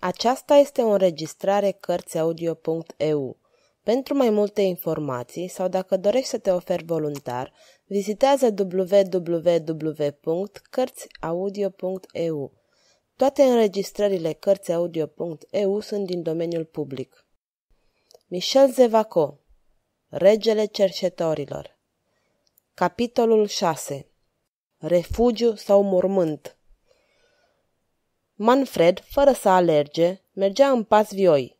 Aceasta este o înregistrare Cărțiaudio.eu. Pentru mai multe informații sau dacă dorești să te oferi voluntar, vizitează www.cărțiaudio.eu. Toate înregistrările Cărțiaudio.eu sunt din domeniul public. Michel Zevaco Regele cercetorilor Capitolul 6 Refugiu sau mormânt Manfred, fără să alerge, mergea în pas vioi.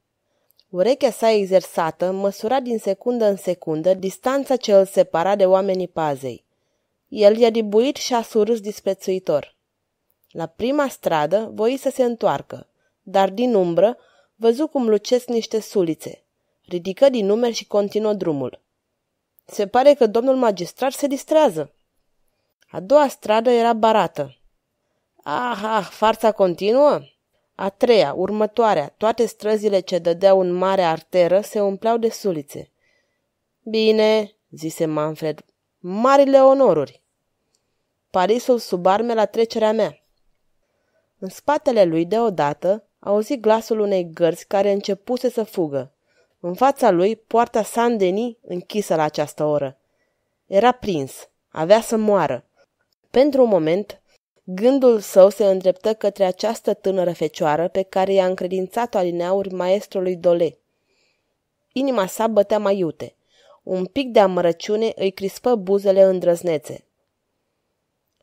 Urechea sa exersată măsura din secundă în secundă distanța ce îl separa de oamenii pazei. El i-a dibuit și a surâs disprețuitor. La prima stradă voi să se întoarcă, dar din umbră văzu cum lucesc niște sulițe. Ridică din numeri și continuă drumul. Se pare că domnul magistrat se distrează. A doua stradă era barată, Aha, ah, farța continuă? A treia, următoarea, toate străzile ce dădeau în mare arteră se umpleau de sulițe. Bine, zise Manfred, marile onoruri. Parisul sub arme la trecerea mea. În spatele lui, deodată, auzi glasul unei gărzi care începuse să fugă. În fața lui, poarta Saint-Denis închisă la această oră. Era prins, avea să moară. Pentru un moment, Gândul său se îndreptă către această tânără fecioară pe care i-a încredințat-o alineauri maestrului Dole. Inima sa bătea mai iute. Un pic de amărăciune îi crispă buzele îndrăznețe.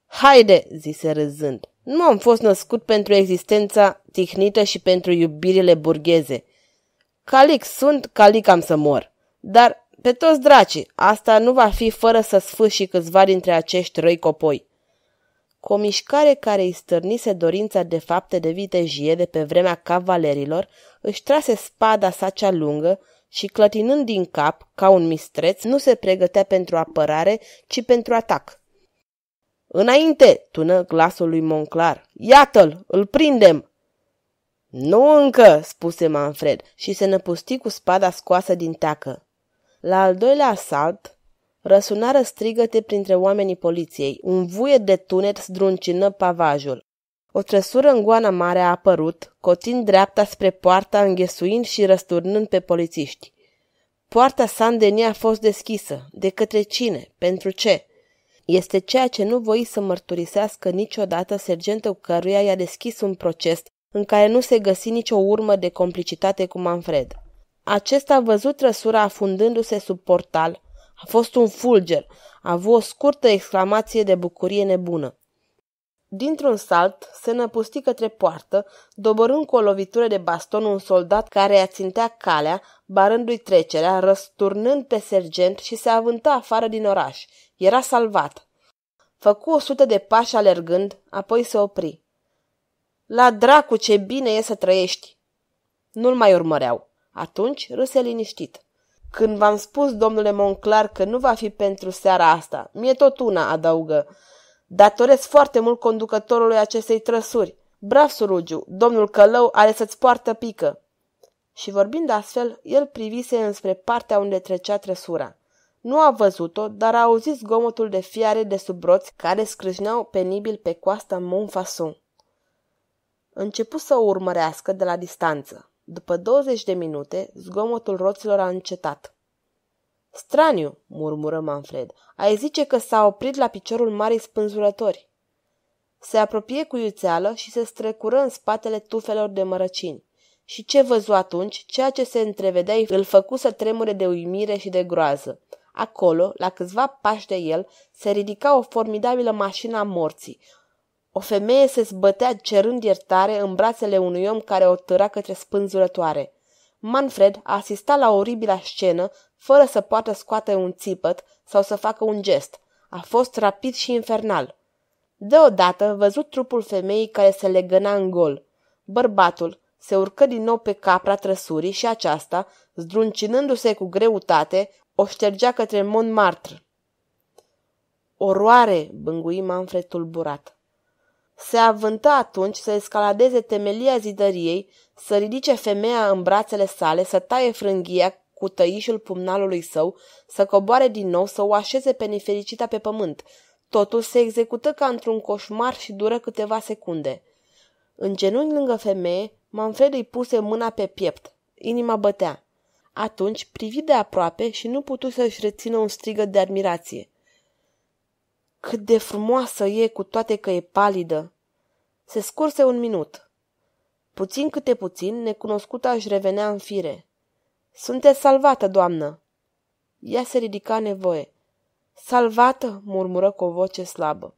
Haide, zise râzând, nu am fost născut pentru existența tihnită și pentru iubirile burgheze. Calic sunt, calic am să mor. Dar, pe toți dracii, asta nu va fi fără să sfâși câțiva dintre acești răi copoi cu o mișcare care îi stârnise dorința de fapte de vitejie de pe vremea cavalerilor, își trase spada sa cea lungă și, clătinând din cap, ca un mistreț, nu se pregătea pentru apărare, ci pentru atac. Înainte!" tună glasul lui Monclar. Iată-l! Îl prindem!" Nu încă!" spuse Manfred și se năpusti cu spada scoasă din teacă. La al doilea asalt, Răsunară strigăte printre oamenii poliției. Un vuiet de tunet zdruncină pavajul. O trăsură în goana mare a apărut, cotind dreapta spre poarta, înghesuind și răsturnând pe polițiști. Poarta Sandenie a fost deschisă. De către cine? Pentru ce? Este ceea ce nu voi să mărturisească niciodată sergentul căruia i-a deschis un proces în care nu se găsi nicio urmă de complicitate cu Manfred. Acesta a văzut răsura afundându-se sub portal, a fost un fulger. A avut o scurtă exclamație de bucurie nebună. Dintr-un salt, se năpusti către poartă, dobărând cu o lovitură de baston un soldat care a țintea calea, barându-i trecerea, răsturnând pe sergent și se avânta afară din oraș. Era salvat. Făcu o sută de pași alergând, apoi se opri. La dracu ce bine e să trăiești!" Nu-l mai urmăreau. Atunci râse liniștit. Când v-am spus, domnule Monclar, că nu va fi pentru seara asta, mie tot una, adăugă. Datoresc foarte mult conducătorului acestei trăsuri. Brav, Surugiu, domnul Călău are să-ți poartă pică. Și vorbind astfel, el privise înspre partea unde trecea trăsura. Nu a văzut-o, dar a auzit zgomotul de fiare de sub broți care scrâșneau penibil pe coasta Monfason. Începu să o urmărească de la distanță. După 20 de minute, zgomotul roților a încetat. Straniu, murmură Manfred, ai zice că s-a oprit la piciorul marii spânzurători. Se apropie cu iuțeală și se strecură în spatele tufelor de mărăcini. Și ce văzu atunci, ceea ce se întrevedea îl făcu să tremure de uimire și de groază. Acolo, la câțiva pași de el, se ridica o formidabilă mașină a morții, o femeie se zbătea cerând iertare în brațele unui om care o târa către spânzurătoare. Manfred a asistat la oribila scenă fără să poată scoate un țipăt sau să facă un gest. A fost rapid și infernal. Deodată văzut trupul femeii care se legăna în gol. Bărbatul se urcă din nou pe capra trăsurii și aceasta, zdruncinându-se cu greutate, o ștergea către Montmartre. Oroare, bângui Manfred tulburat. Se avântă atunci să escaladeze temelia zidăriei, să ridice femeia în brațele sale, să taie frânghia cu tăișul pumnalului său, să coboare din nou, să o așeze pe nefericita pe pământ. Totul se execută ca într-un coșmar și dură câteva secunde. În genunchi lângă femeie, Manfred îi puse mâna pe piept. Inima bătea. Atunci privi de aproape și nu putu să-și rețină un strigăt de admirație. Cât de frumoasă e, cu toate că e palidă! Se scurse un minut. Puțin câte puțin, necunoscuta își revenea în fire. Sunteți salvată, doamnă!" Ea se ridica nevoie. Salvată!" murmură cu o voce slabă.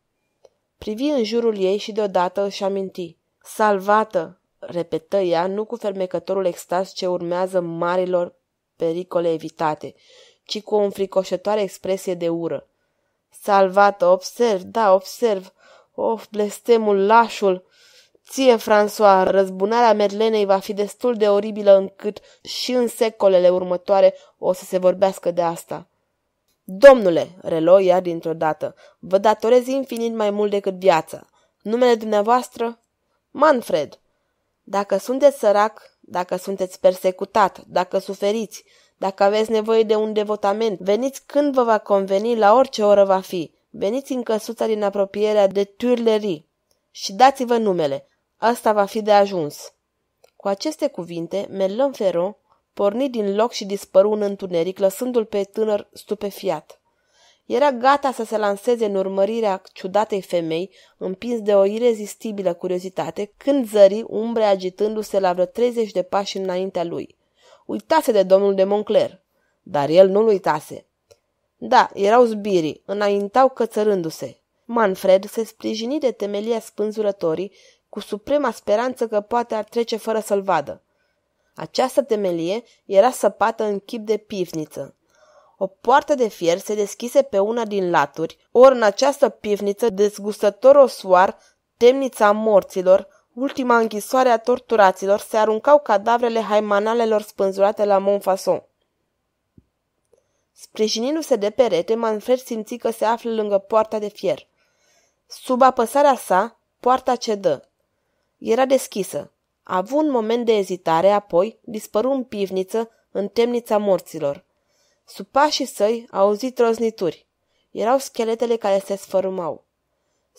Privi în jurul ei și deodată își aminti. Salvată!" repetă ea, nu cu fermecătorul extaz ce urmează marilor pericole evitate, ci cu o înfricoșătoare expresie de ură. Salvată, observ, da, observ. Of, blestemul, lașul! Ție, François, răzbunarea Merlenei va fi destul de oribilă încât și în secolele următoare o să se vorbească de asta. Domnule, relo iar dintr-o dată, vă datorez infinit mai mult decât viața. Numele dumneavoastră? Manfred. Dacă sunteți sărac, dacă sunteți persecutat, dacă suferiți, dacă aveți nevoie de un devotament, veniți când vă va conveni, la orice oră va fi. Veniți în căsuța din apropierea de Tuileries și dați-vă numele. Asta va fi de ajuns. Cu aceste cuvinte, Melon Ferro porni din loc și dispăru în întuneric, lăsându-l pe tânăr stupefiat. Era gata să se lanseze în urmărirea ciudatei femei, împins de o irezistibilă curiozitate, când zări umbre agitându-se la vreo 30 de pași înaintea lui uitase de domnul de Moncler, dar el nu-l uitase. Da, erau zbirii, înaintau cățărându-se. Manfred se sprijini de temelia spânzurătorii cu suprema speranță că poate ar trece fără să-l vadă. Această temelie era săpată în chip de pivniță. O poartă de fier se deschise pe una din laturi, ori în această pivniță dezgustător osoar, temnița morților, ultima închisoare a torturaților, se aruncau cadavrele haimanalelor spânzurate la Montfason. Sprijinindu-se de perete, Manfred simți că se află lângă poarta de fier. Sub apăsarea sa, poarta cedă. Era deschisă. A avut un moment de ezitare, apoi dispăru în pivniță, în temnița morților. Sub pașii săi auzi roznituri. Erau scheletele care se sfărâmau.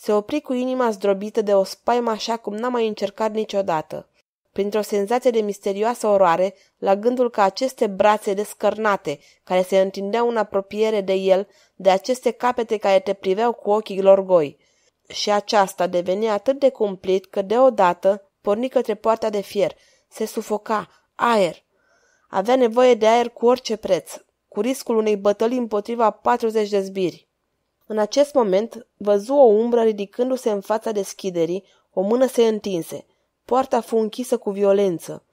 Se opri cu inima zdrobită de o spaimă așa cum n-a mai încercat niciodată. Printr-o senzație de misterioasă oroare, la gândul că aceste brațe descărnate, care se întindeau în apropiere de el, de aceste capete care te priveau cu ochii lor goi. Și aceasta deveni atât de cumplit că deodată porni către poarta de fier. Se sufoca. Aer. Avea nevoie de aer cu orice preț, cu riscul unei bătălii împotriva 40 de zbiri. În acest moment văzu o umbră ridicându-se în fața deschiderii, o mână se întinse. Poarta fu închisă cu violență.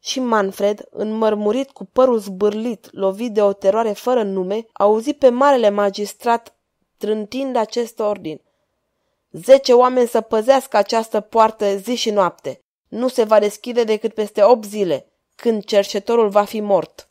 Și Manfred, înmărmurit cu părul zbârlit, lovit de o teroare fără nume, auzi pe marele magistrat trântind acest ordin. Zece oameni să păzească această poartă zi și noapte. Nu se va deschide decât peste opt zile, când cercetorul va fi mort.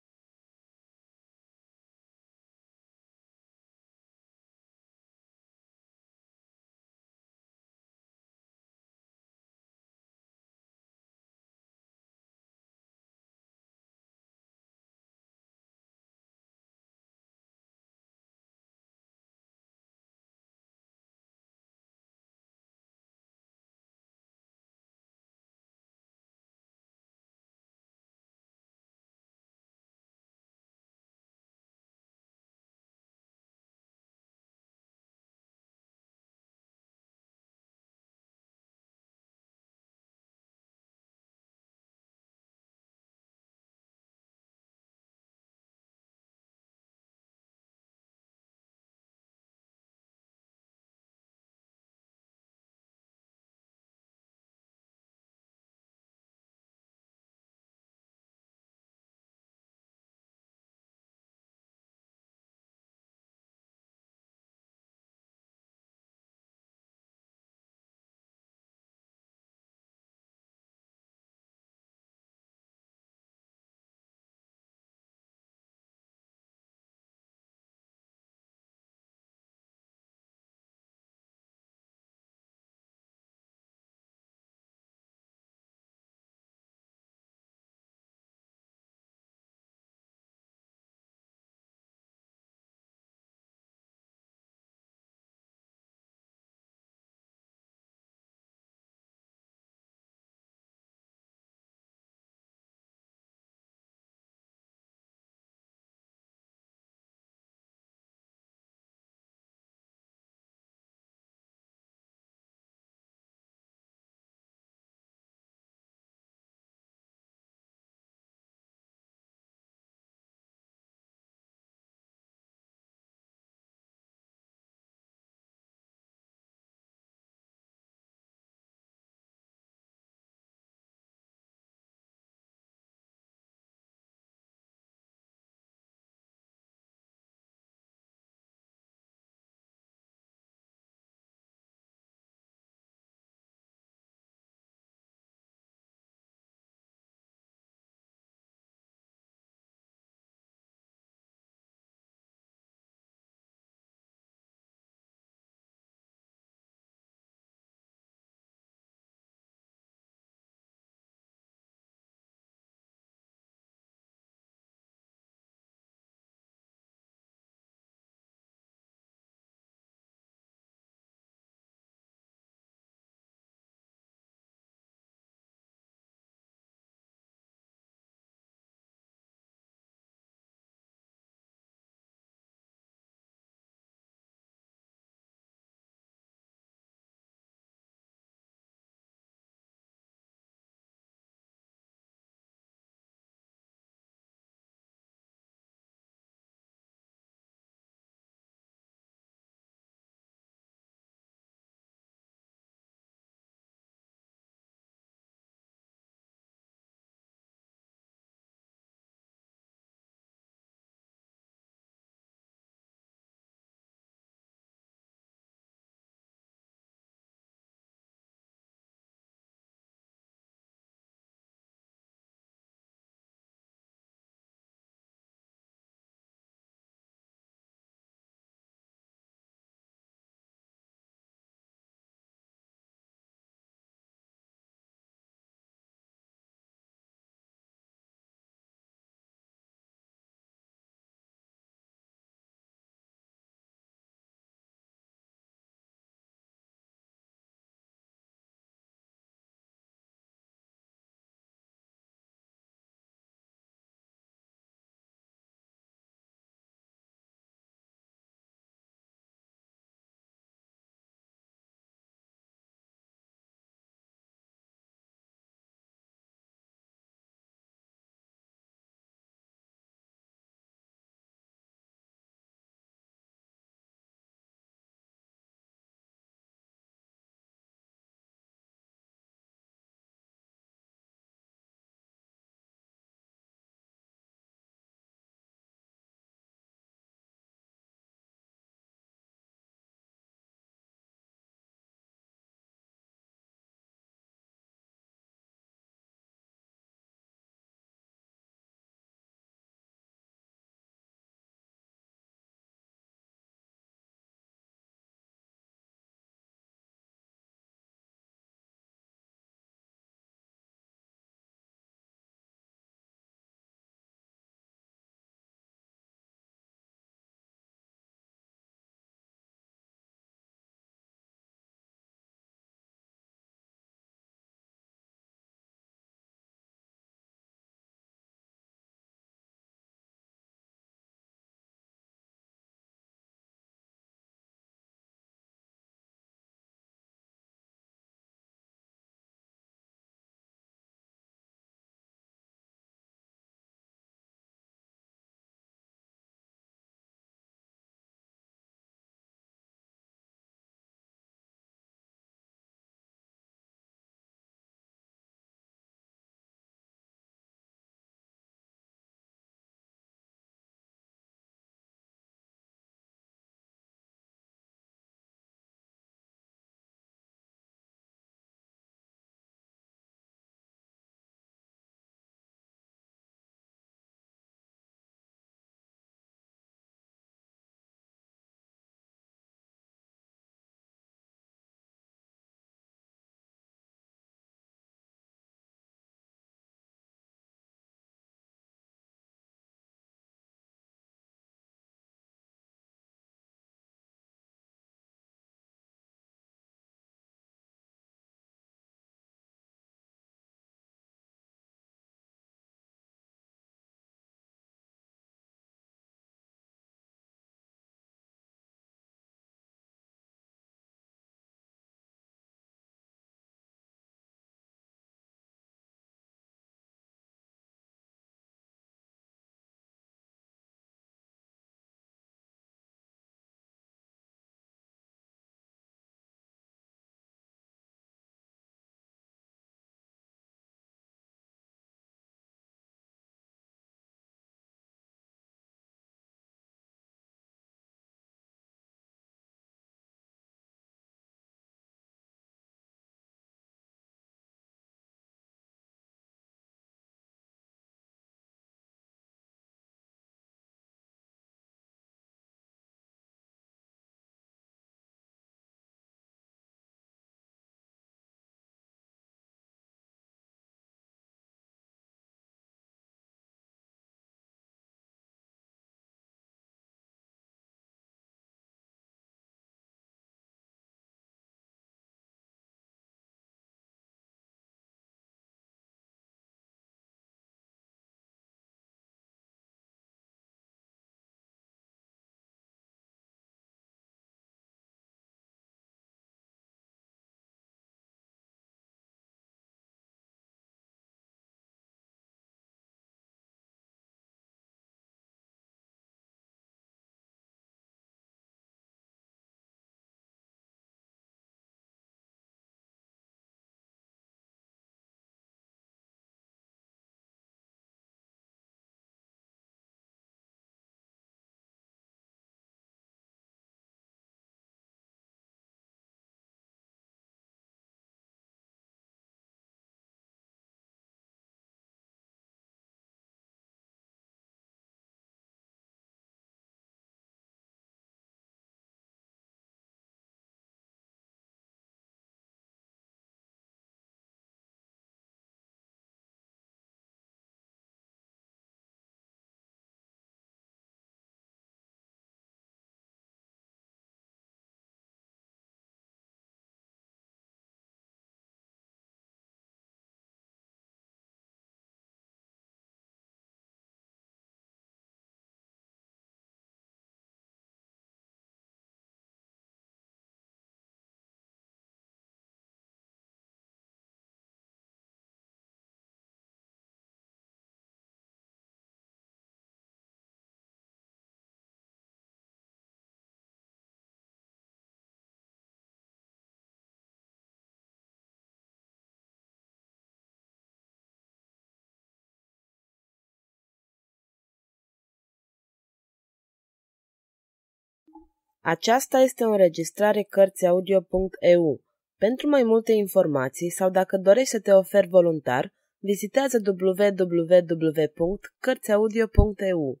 Aceasta este o înregistrare Cărțiaudio.eu. Pentru mai multe informații sau dacă dorești să te oferi voluntar, vizitează www.cărțiaudio.eu.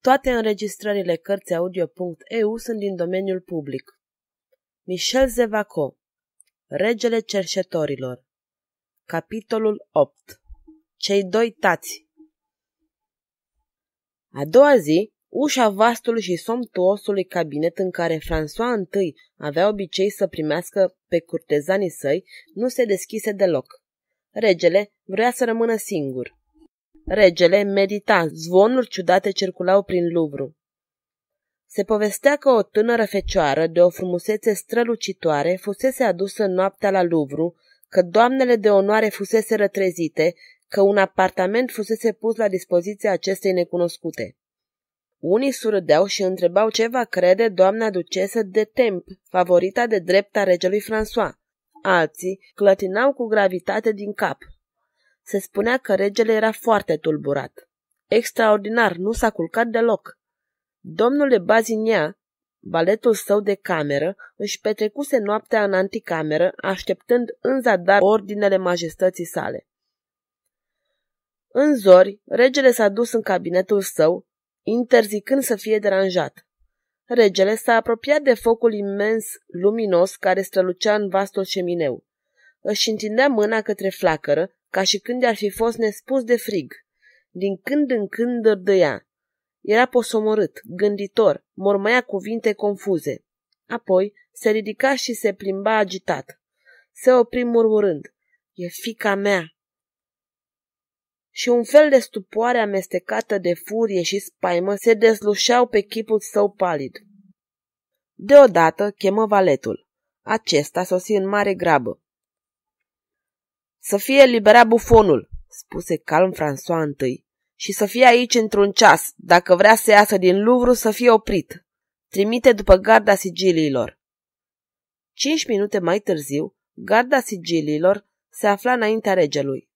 Toate înregistrările Cărțiaudio.eu sunt din domeniul public. Michel Zevaco Regele Cerșetorilor Capitolul 8 Cei doi tați A doua zi, Ușa vastului și somtuosului cabinet în care François I avea obicei să primească pe curtezanii săi nu se deschise deloc. Regele vrea să rămână singur. Regele medita, zvonuri ciudate circulau prin Luvru. Se povestea că o tânără fecioară de o frumusețe strălucitoare fusese adusă noaptea la Luvru, că doamnele de onoare fusese rătrezite, că un apartament fusese pus la dispoziția acestei necunoscute. Unii surâdeau și întrebau ce va crede doamna ducesă de Temp, favorita de a regelui François. Alții clătinau cu gravitate din cap. Se spunea că regele era foarte tulburat. Extraordinar, nu s-a culcat deloc. Domnule Bazinia, baletul său de cameră, își petrecuse noaptea în anticameră, așteptând în zadar ordinele majestății sale. În zori, regele s-a dus în cabinetul său, interzicând să fie deranjat. Regele s-a apropiat de focul imens luminos care strălucea în vastul șemineu. Își întindea mâna către flacără, ca și când ar fi fost nespus de frig. Din când în când dărdăia. Era posomorât, gânditor, mormăia cuvinte confuze. Apoi se ridica și se plimba agitat. Se opri murmurând. E fica mea, și un fel de stupoare amestecată de furie și spaimă se deslușeau pe chipul său palid. Deodată chemă valetul. Acesta sosi în mare grabă. Să fie liberat bufonul, spuse calm François I, și să fie aici într-un ceas, dacă vrea să iasă din Louvre să fie oprit. Trimite după garda sigiliilor. Cinci minute mai târziu, garda sigiliilor se afla înaintea regelui.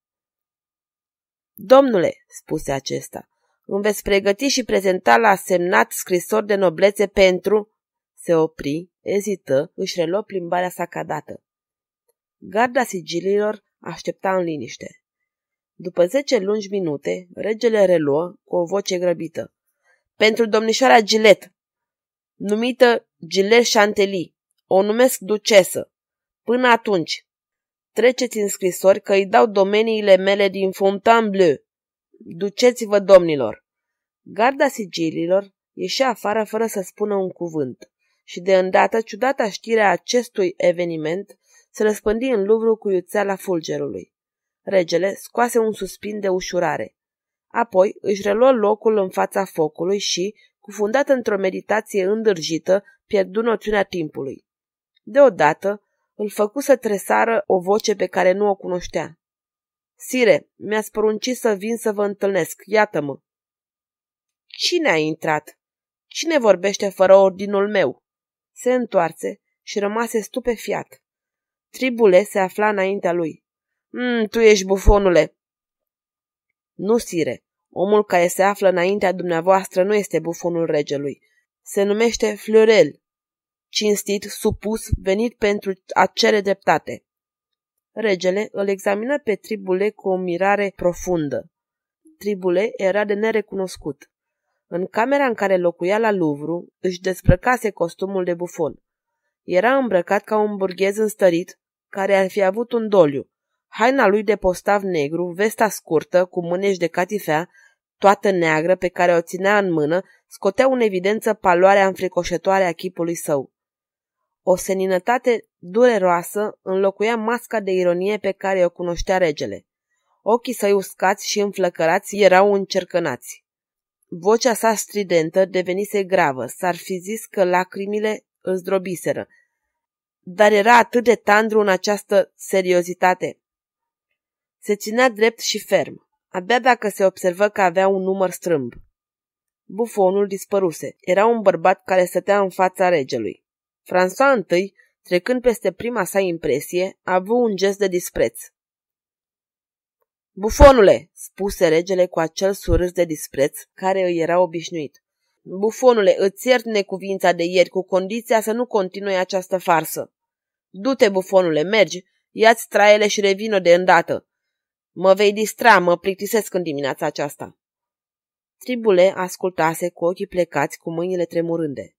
Domnule, spuse acesta, îmi veți pregăti și prezenta la semnat scrisor de noblețe pentru... Se opri, ezită, își reluă plimbarea sa cadată. Garda sigililor aștepta în liniște. După zece lungi minute, regele reluă cu o voce grăbită. Pentru domnișoara Gilet, numită Gilet Chantelie, o numesc ducesă. Până atunci, Treceți în scrisori că îi dau domeniile mele din Fontainebleau. Duceți-vă, domnilor! Garda sigililor ieșea afară fără să spună un cuvânt și de îndată ciudata știrea acestui eveniment se răspândi în Luvru cu iuțeala fulgerului. Regele scoase un suspin de ușurare. Apoi își reluă locul în fața focului și, cufundat într-o meditație îndârjită, pierdu noțiunea timpului. Deodată, îl făcu să tresară o voce pe care nu o cunoștea. Sire, mi a poruncit să vin să vă întâlnesc, iată-mă. Cine a intrat? Cine vorbește fără ordinul meu? Se întoarce și rămase stupefiat. Tribule se afla înaintea lui. Mm, tu ești bufonule! Nu, sire, omul care se află înaintea dumneavoastră nu este bufonul regelui. Se numește Florel cinstit, supus, venit pentru a cere dreptate. Regele îl examină pe Tribule cu o mirare profundă. Tribule era de nerecunoscut. În camera în care locuia la Louvre, își desprăcase costumul de bufon. Era îmbrăcat ca un burghez înstărit, care ar fi avut un doliu. Haina lui de postav negru, vesta scurtă, cu mânești de catifea, toată neagră pe care o ținea în mână, scotea în evidență paloarea înfricoșătoare a chipului său. O seninătate dureroasă înlocuia masca de ironie pe care o cunoștea regele. Ochii săi uscați și înflăcărați erau încercănați. Vocea sa stridentă devenise gravă, s-ar fi zis că lacrimile îl zdrobiseră. Dar era atât de tandru în această seriozitate. Se ținea drept și ferm, abia dacă se observă că avea un număr strâmb. Bufonul dispăruse. Era un bărbat care stătea în fața regelui. François întâi, trecând peste prima sa impresie, a avut un gest de dispreț. Bufonule, spuse regele cu acel surâs de dispreț care îi era obișnuit. Bufonule, îți iert necuvința de ieri cu condiția să nu continui această farsă. Du-te, bufonule, mergi, ia-ți traiele și revină de îndată. Mă vei distra, mă plictisesc în dimineața aceasta. Tribule ascultase cu ochii plecați, cu mâinile tremurânde.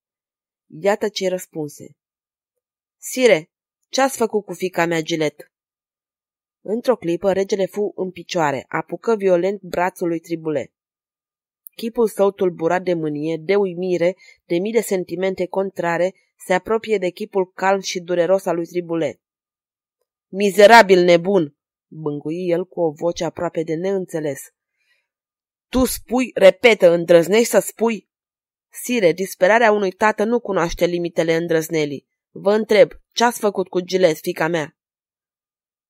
Iată ce răspunse. Sire, ce ați făcut cu fica mea, Gilet? Într-o clipă, regele fu în picioare, apucă violent brațul lui Tribule. Chipul său tulburat de mânie, de uimire, de mii de sentimente contrare, se apropie de chipul calm și dureros al lui Tribule. Mizerabil nebun!" bângui el cu o voce aproape de neînțeles. Tu spui, repetă, îndrăznești să spui Sire, disperarea unui tată nu cunoaște limitele îndrăznelii. Vă întreb, ce ați făcut cu Giles, fica mea?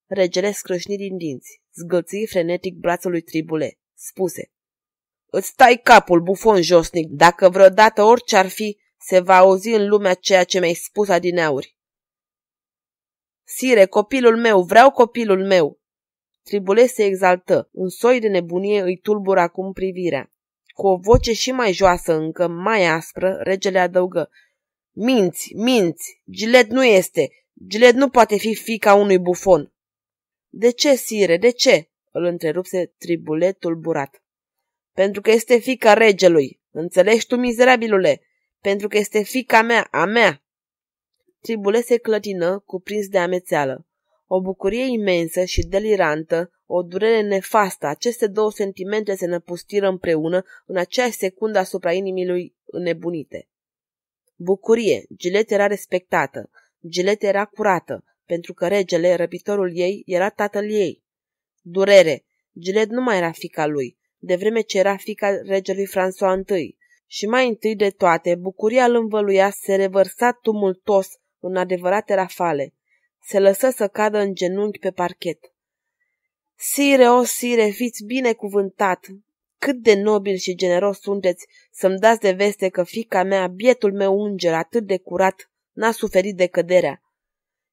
Regele scrâșni din dinți, zgălții frenetic brațul lui Tribule. Spuse. Îți stai capul, bufon josnic, dacă vreodată orice ar fi, se va auzi în lumea ceea ce mi-ai spus adineauri. Sire, copilul meu, vreau copilul meu! Tribule se exaltă, un soi de nebunie îi tulbură acum privirea. Cu o voce și mai joasă încă, mai aspră, regele adăugă. Minți, minți, Gilet nu este, Gilet nu poate fi fica unui bufon. De ce, sire, de ce? îl întrerupse tribuletul burat. Pentru că este fica regelui, înțelegi tu, mizerabilule? Pentru că este fica mea, a mea. Tribule se clătină, cuprins de amețeală. O bucurie imensă și delirantă o durere nefastă. Aceste două sentimente se năpustiră împreună în aceeași secundă asupra inimii lui înnebunite. Bucurie. Gilet era respectată. Gilet era curată, pentru că regele, răbitorul ei, era tatăl ei. Durere. Gilet nu mai era fica lui, de vreme ce era fica regelui François I. Și mai întâi de toate, bucuria îl învăluia se revărsa tumultos în adevărate rafale. Se lăsă să cadă în genunchi pe parchet. Sire, o sire, fiți binecuvântat! Cât de nobil și generos sunteți să-mi dați de veste că fica mea, bietul meu unger, atât de curat, n-a suferit de căderea.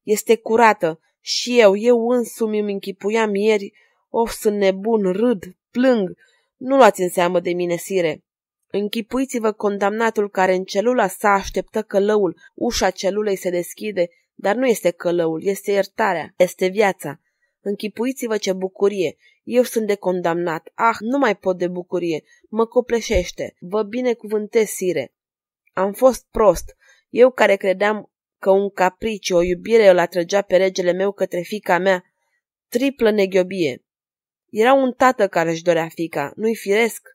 Este curată și eu, eu însumi îmi închipuiam ieri, of, sunt nebun, râd, plâng, nu luați în seamă de mine, sire. Închipuiți-vă condamnatul care în celula sa așteptă călăul, ușa celulei se deschide, dar nu este călăul, este iertarea, este viața. Închipuiți-vă ce bucurie! Eu sunt de condamnat! Ah, nu mai pot de bucurie! Mă copleșește! Vă binecuvântez, sire! Am fost prost! Eu care credeam că un capriciu, o iubire îl atrăgea pe regele meu către fica mea, triplă neghiobie. Era un tată care își dorea fica, nu-i firesc.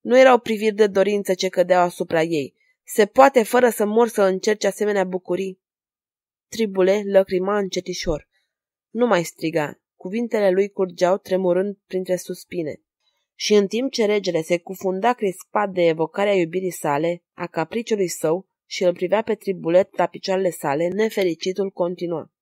Nu erau priviri de dorință ce cădeau asupra ei. Se poate fără să mor să încerci asemenea bucurii. Tribule lăcrima încetișor. Nu mai striga. Cuvintele lui curgeau tremurând printre suspine. Și în timp ce regele se cufunda crispat de evocarea iubirii sale, a capriciului său, și îl privea pe tribulet la picioarele sale, nefericitul continua.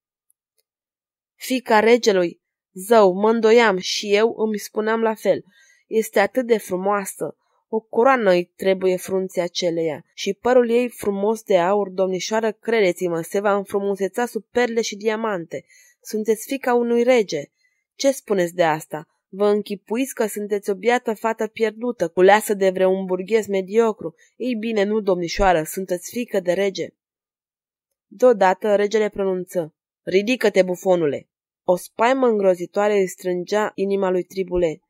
Fica regelui, zău, mă îndoiam și eu îmi spuneam la fel, este atât de frumoasă, o coroană îi trebuie frunția aceleia și părul ei frumos de aur, domnișoară, credeți-mă, se va înfrumuseța sub perle și diamante sunteți fica unui rege. Ce spuneți de asta? Vă închipuiți că sunteți o biată fată pierdută, culeasă de vreun burghez mediocru. Ei bine, nu, domnișoară, sunteți fică de rege. Deodată regele pronunță. Ridică-te, bufonule! O spaimă îngrozitoare îi strângea inima lui Tribule.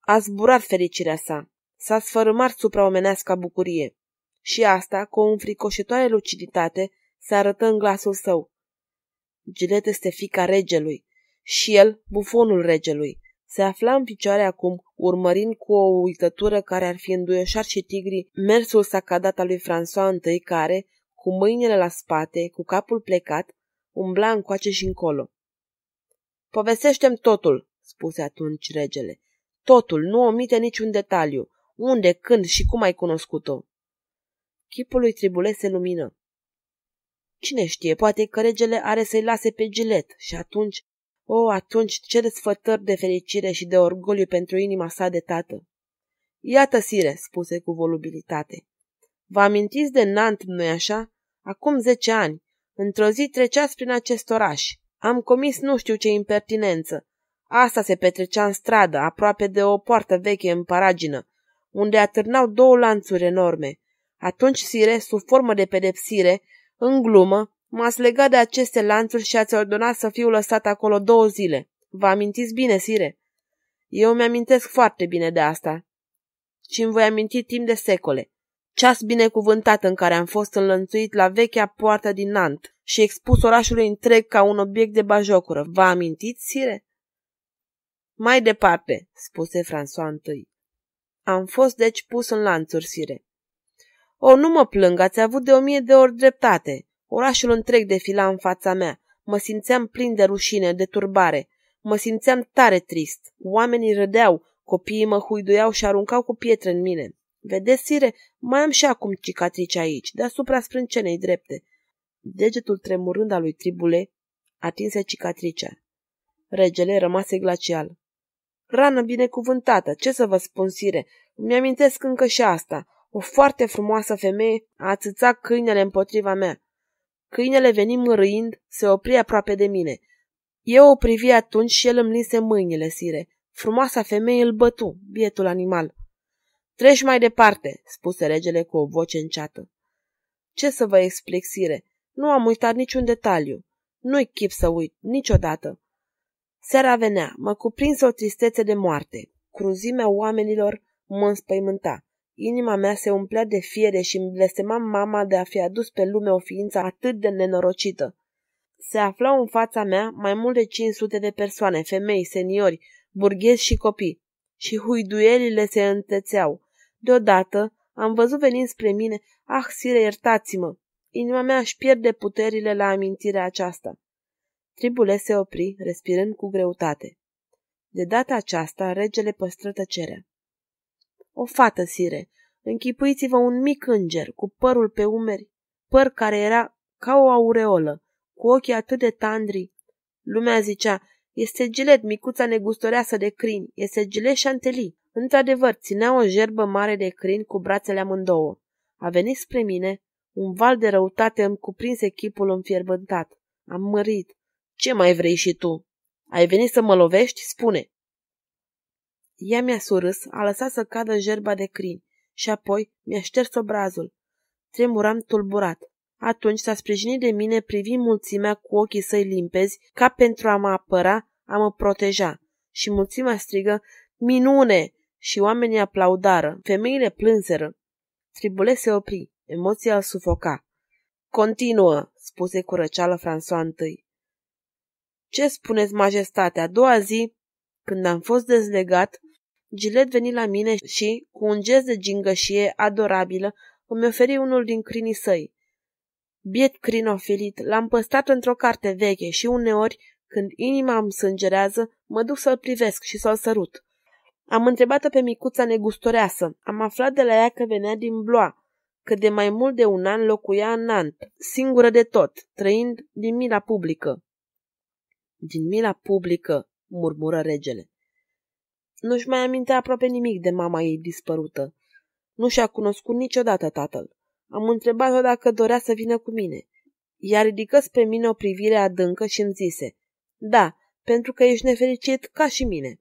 A zburat fericirea sa. S-a sfărâmat supraomenească bucurie. Și asta, cu o înfricoșitoare luciditate, se arătă în glasul său. Gilet este fica regelui și el, bufonul regelui. Se afla în picioare acum, urmărind cu o uitătură care ar fi înduioșat și tigrii mersul sacadat al lui François I, care, cu mâinile la spate, cu capul plecat, umbla încoace și încolo. Povestește-mi totul, spuse atunci regele. Totul, nu omite niciun detaliu. Unde, când și cum ai cunoscut-o? Chipul lui Tribule se lumină. Cine știe, poate că regele are să-i lase pe gilet și atunci, o, oh, atunci ce desfătări de fericire și de orgoliu pentru inima sa de tată. Iată, sire, spuse cu volubilitate. Vă amintiți de Nant, nu-i așa? Acum zece ani, într-o zi treceați prin acest oraș. Am comis nu știu ce impertinență. Asta se petrecea în stradă, aproape de o poartă veche în paragină, unde atârnau două lanțuri enorme. Atunci, sire, sub formă de pedepsire, în glumă, m-ați legat de aceste lanțuri și ați ordonat să fiu lăsat acolo două zile. Vă amintiți bine, sire? Eu mi-amintesc foarte bine de asta. Și îmi voi aminti timp de secole. Ceas binecuvântat în care am fost înlănțuit la vechea poartă din Nant și expus orașului întreg ca un obiect de bajocură. Vă amintiți, sire? Mai departe, spuse François I. Am fost deci pus în lanțuri, sire. O, nu mă plâng, ați avut de o mie de ori dreptate. Orașul întreg defila în fața mea. Mă simțeam plin de rușine, de turbare. Mă simțeam tare trist. Oamenii râdeau, copiii mă huiduiau și aruncau cu pietre în mine. Vedeți, sire, mai am și acum cicatrici aici, deasupra sprâncenei drepte. Degetul tremurând al lui Tribule atinse cicatricea. Regele rămase glacial. Rană binecuvântată, ce să vă spun, sire, îmi amintesc încă și asta. O foarte frumoasă femeie a atâțat câinele împotriva mea. Câinele veni mârâind, se opri aproape de mine. Eu o privi atunci și el îmi linse mâinile, sire. Frumoasa femeie îl bătu, bietul animal. Treci mai departe, spuse regele cu o voce înceată. Ce să vă explic, sire? Nu am uitat niciun detaliu. Nu-i chip să uit, niciodată. Seara venea, mă cuprinse o tristețe de moarte. Cruzimea oamenilor mă înspăimânta. Inima mea se umplea de fiere și îmi blestema mama de a fi adus pe lume o ființă atât de nenorocită. Se aflau în fața mea mai mult de 500 de persoane, femei, seniori, burghezi și copii. Și huiduielile se întețeau. Deodată am văzut venind spre mine, ah, sire, iertați-mă! Inima mea își pierde puterile la amintirea aceasta. Tribule se opri, respirând cu greutate. De data aceasta, regele păstră tăcerea. O fată, sire. Închipuiți-vă un mic înger, cu părul pe umeri, păr care era ca o aureolă, cu ochii atât de tandri. Lumea zicea, este gilet, micuța negustoreasă de crin, este gilet șantelii. Într-adevăr, ținea o gerbă mare de crin cu brațele amândouă. A venit spre mine, un val de răutate îmi cuprinse chipul înfierbântat. Am mărit. Ce mai vrei și tu? Ai venit să mă lovești? Spune. Ea mi-a surâs, a lăsat să cadă jerba de crin și apoi mi-a șters obrazul. Tremuram tulburat. Atunci s-a sprijinit de mine privind mulțimea cu ochii săi limpezi, ca pentru a mă apăra, a mă proteja. Și mulțimea strigă, minune! Și oamenii aplaudară, femeile plânseră. Tribule se opri, emoția îl sufoca. Continuă, spuse cu răceală François I. Ce spuneți, majestatea? A doua zi, când am fost dezlegat, Gilet veni la mine și, cu un gest de gingășie adorabilă, îmi oferi unul din crinii săi. Biet crinofilit, l-am păstrat într-o carte veche și uneori, când inima îmi sângerează, mă duc să-l privesc și să-l sărut. Am întrebat-o pe micuța negustoreasă. Am aflat de la ea că venea din Bloa, că de mai mult de un an locuia în Nant, singură de tot, trăind din mila publică. Din mila publică, murmură regele. Nu-și mai amintea aproape nimic de mama ei dispărută. Nu și-a cunoscut niciodată tatăl. Am întrebat-o dacă dorea să vină cu mine. Ea ridică spre mine o privire adâncă și îmi zise, Da, pentru că ești nefericit ca și mine.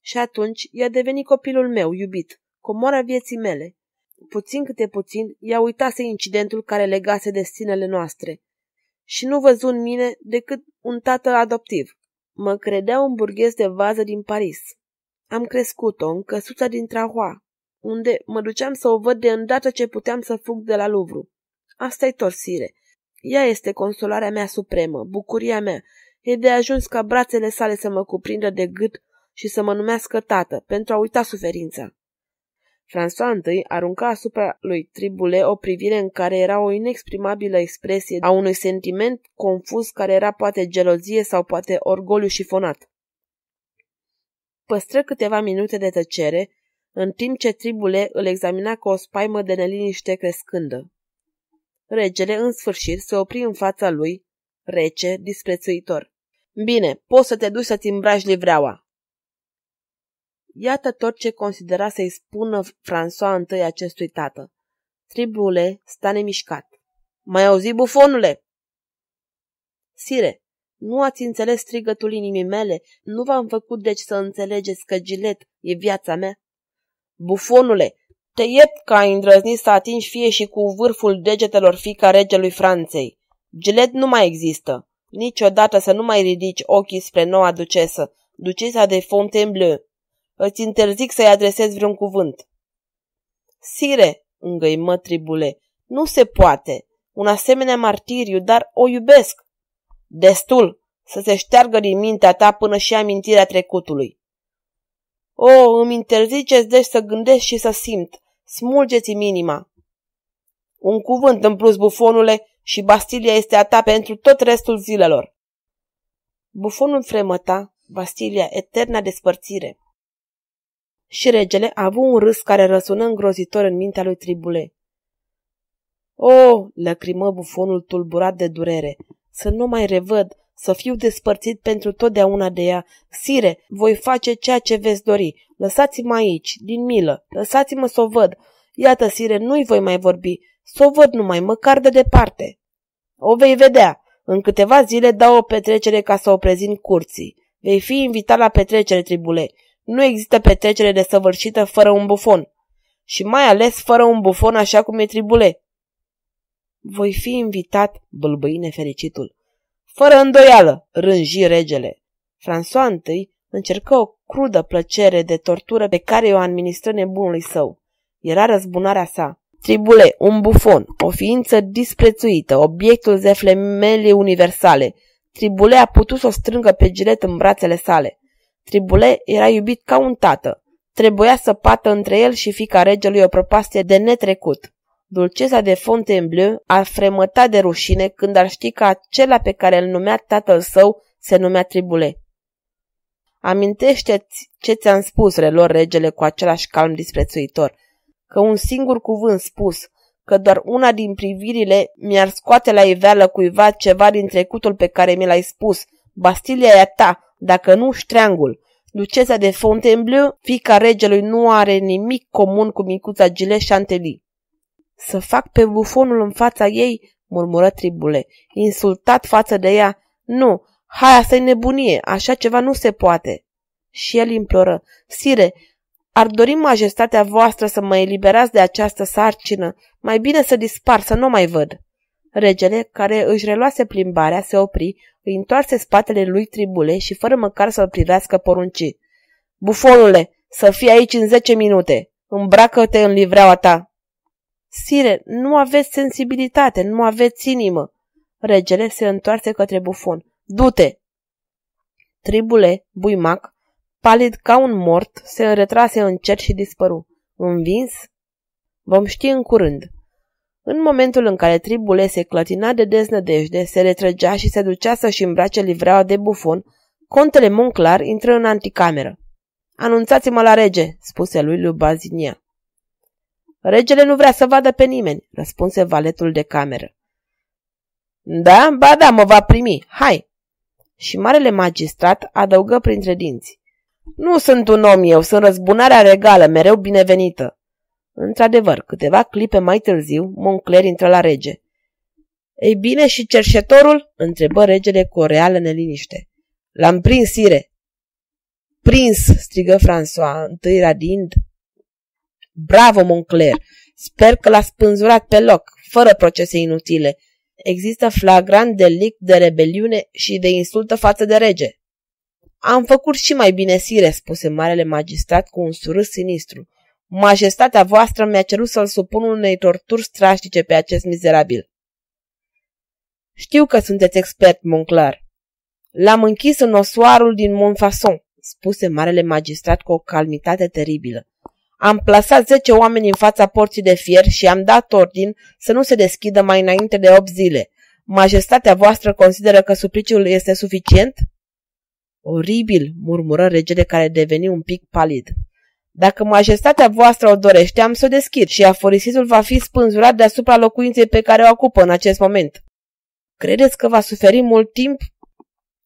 Și atunci i-a devenit copilul meu, iubit, comora vieții mele. Puțin câte puțin, ea uitase incidentul care legase destinele noastre și nu văzu în mine decât un tată adoptiv. Mă credea un burghez de vază din Paris. Am crescut-o în căsuța din Trahoa, unde mă duceam să o văd de îndată ce puteam să fug de la Luvru. Asta-i torsire. Ea este consolarea mea supremă, bucuria mea. E de ajuns ca brațele sale să mă cuprindă de gât și să mă numească tată, pentru a uita suferința. François I arunca asupra lui Tribule o privire în care era o inexprimabilă expresie a unui sentiment confuz care era poate gelozie sau poate orgoliu șifonat păstră câteva minute de tăcere, în timp ce tribule îl examina cu o spaimă de neliniște crescândă. Regele, în sfârșit, se opri în fața lui, rece, disprețuitor. Bine, poți să te duci să-ți îmbraci livreaua. Iată tot ce considera să-i spună François întâi acestui tată. Tribule sta nemișcat. Mai auzi, bufonule? Sire, nu ați înțeles strigătul inimii mele, nu v-am făcut deci să înțelegeți că gilet e viața mea? Bufonule, te iep că ai îndrăznit să atingi fie și cu vârful degetelor fica regelui Franței. Gilet nu mai există. Niciodată să nu mai ridici ochii spre noua ducesă, ducesa de Fontainebleau. Îți interzic să-i adresezi vreun cuvânt. Sire, îngăimă tribule, nu se poate. Un asemenea martiriu, dar o iubesc. Destul să se șteargă din mintea ta până și amintirea trecutului. O, îmi interziceți deci să gândesc și să simt. Smulgeți-mi inima. Un cuvânt în plus, bufonule, și Bastilia este a ta pentru tot restul zilelor. Bufonul fremăta, Bastilia, eterna despărțire. Și regele a avut un râs care răsună îngrozitor în mintea lui Tribule. O, lăcrimă bufonul tulburat de durere, să nu mai revăd, să fiu despărțit pentru totdeauna de ea. Sire, voi face ceea ce veți dori. Lăsați-mă aici, din milă. Lăsați-mă să o văd. Iată, sire, nu-i voi mai vorbi. Să o văd numai, măcar de departe. O vei vedea. În câteva zile dau o petrecere ca să o prezint curții. Vei fi invitat la petrecere, tribule. Nu există petrecere desăvârșită fără un bufon. Și mai ales fără un bufon așa cum e tribule. Voi fi invitat, bâlbâi nefericitul. Fără îndoială, rânji regele. François I încercă o crudă plăcere de tortură pe care o administră nebunului său. Era răzbunarea sa. Tribule, un bufon, o ființă disprețuită, obiectul zeflemele universale. Tribule a putut să o strângă pe gilet în brațele sale. Tribule era iubit ca un tată. Trebuia să pată între el și fica regelui o propastie de netrecut dulceza de Fontainebleau ar fremăta de rușine când ar ști că acela pe care îl numea tatăl său se numea Tribule. Amintește-ți ce ți-am spus, relor regele cu același calm disprețuitor, că un singur cuvânt spus, că doar una din privirile mi-ar scoate la iveală cuiva ceva din trecutul pe care mi l-ai spus, Bastilia e a ta, dacă nu ștreangul. Ducesa de Fontainebleau, fica regelui, nu are nimic comun cu micuța Gile Chantelie. Să fac pe bufonul în fața ei, murmură tribule, insultat față de ea. Nu, hai, asta-i nebunie, așa ceva nu se poate. Și el imploră, sire, ar dori majestatea voastră să mă eliberați de această sarcină, mai bine să dispar, să nu mai văd. Regele, care își reluase plimbarea, se opri, îi întoarse spatele lui Tribule și fără măcar să-l privească porunci. Bufonule, să fii aici în zece minute. Îmbracă-te în livreaua ta. Sire, nu aveți sensibilitate, nu aveți inimă. Regele se întoarse către bufon. Du-te! Tribule, buimac, palid ca un mort, se retrase în cer și dispăru. Învins? Vom ști în curând. În momentul în care tribule se clătina de deznădejde, se retrăgea și se ducea să-și îmbrace livreaua de bufon, contele Monclar intră în anticameră. Anunțați-mă la rege, spuse lui lui Bazinia. Regele nu vrea să vadă pe nimeni, răspunse valetul de cameră. Da, ba da, mă va primi, hai! Și marele magistrat adăugă printre dinți. Nu sunt un om eu, sunt răzbunarea regală, mereu binevenită. Într-adevăr, câteva clipe mai târziu, Moncler intră la rege. Ei bine, și cerșetorul? întrebă regele cu o reală neliniște. L-am prins, sire! Prins, strigă François, întâi radind, Bravo, Moncler! Sper că l-a spânzurat pe loc, fără procese inutile. Există flagrant delict de rebeliune și de insultă față de rege. Am făcut și mai bine sire, spuse marele magistrat cu un surâs sinistru. Majestatea voastră mi-a cerut să-l supun unei torturi strașnice pe acest mizerabil. Știu că sunteți expert, Monclar. L-am închis în osoarul din Monfason, spuse marele magistrat cu o calmitate teribilă. Am plasat 10 oameni în fața porții de fier și am dat ordin să nu se deschidă mai înainte de 8 zile. Majestatea voastră consideră că supliciul este suficient? Oribil, murmură regele care deveni un pic palid. Dacă majestatea voastră o dorește, am să o deschid și aforisitul va fi spânzurat deasupra locuinței pe care o ocupă în acest moment. Credeți că va suferi mult timp?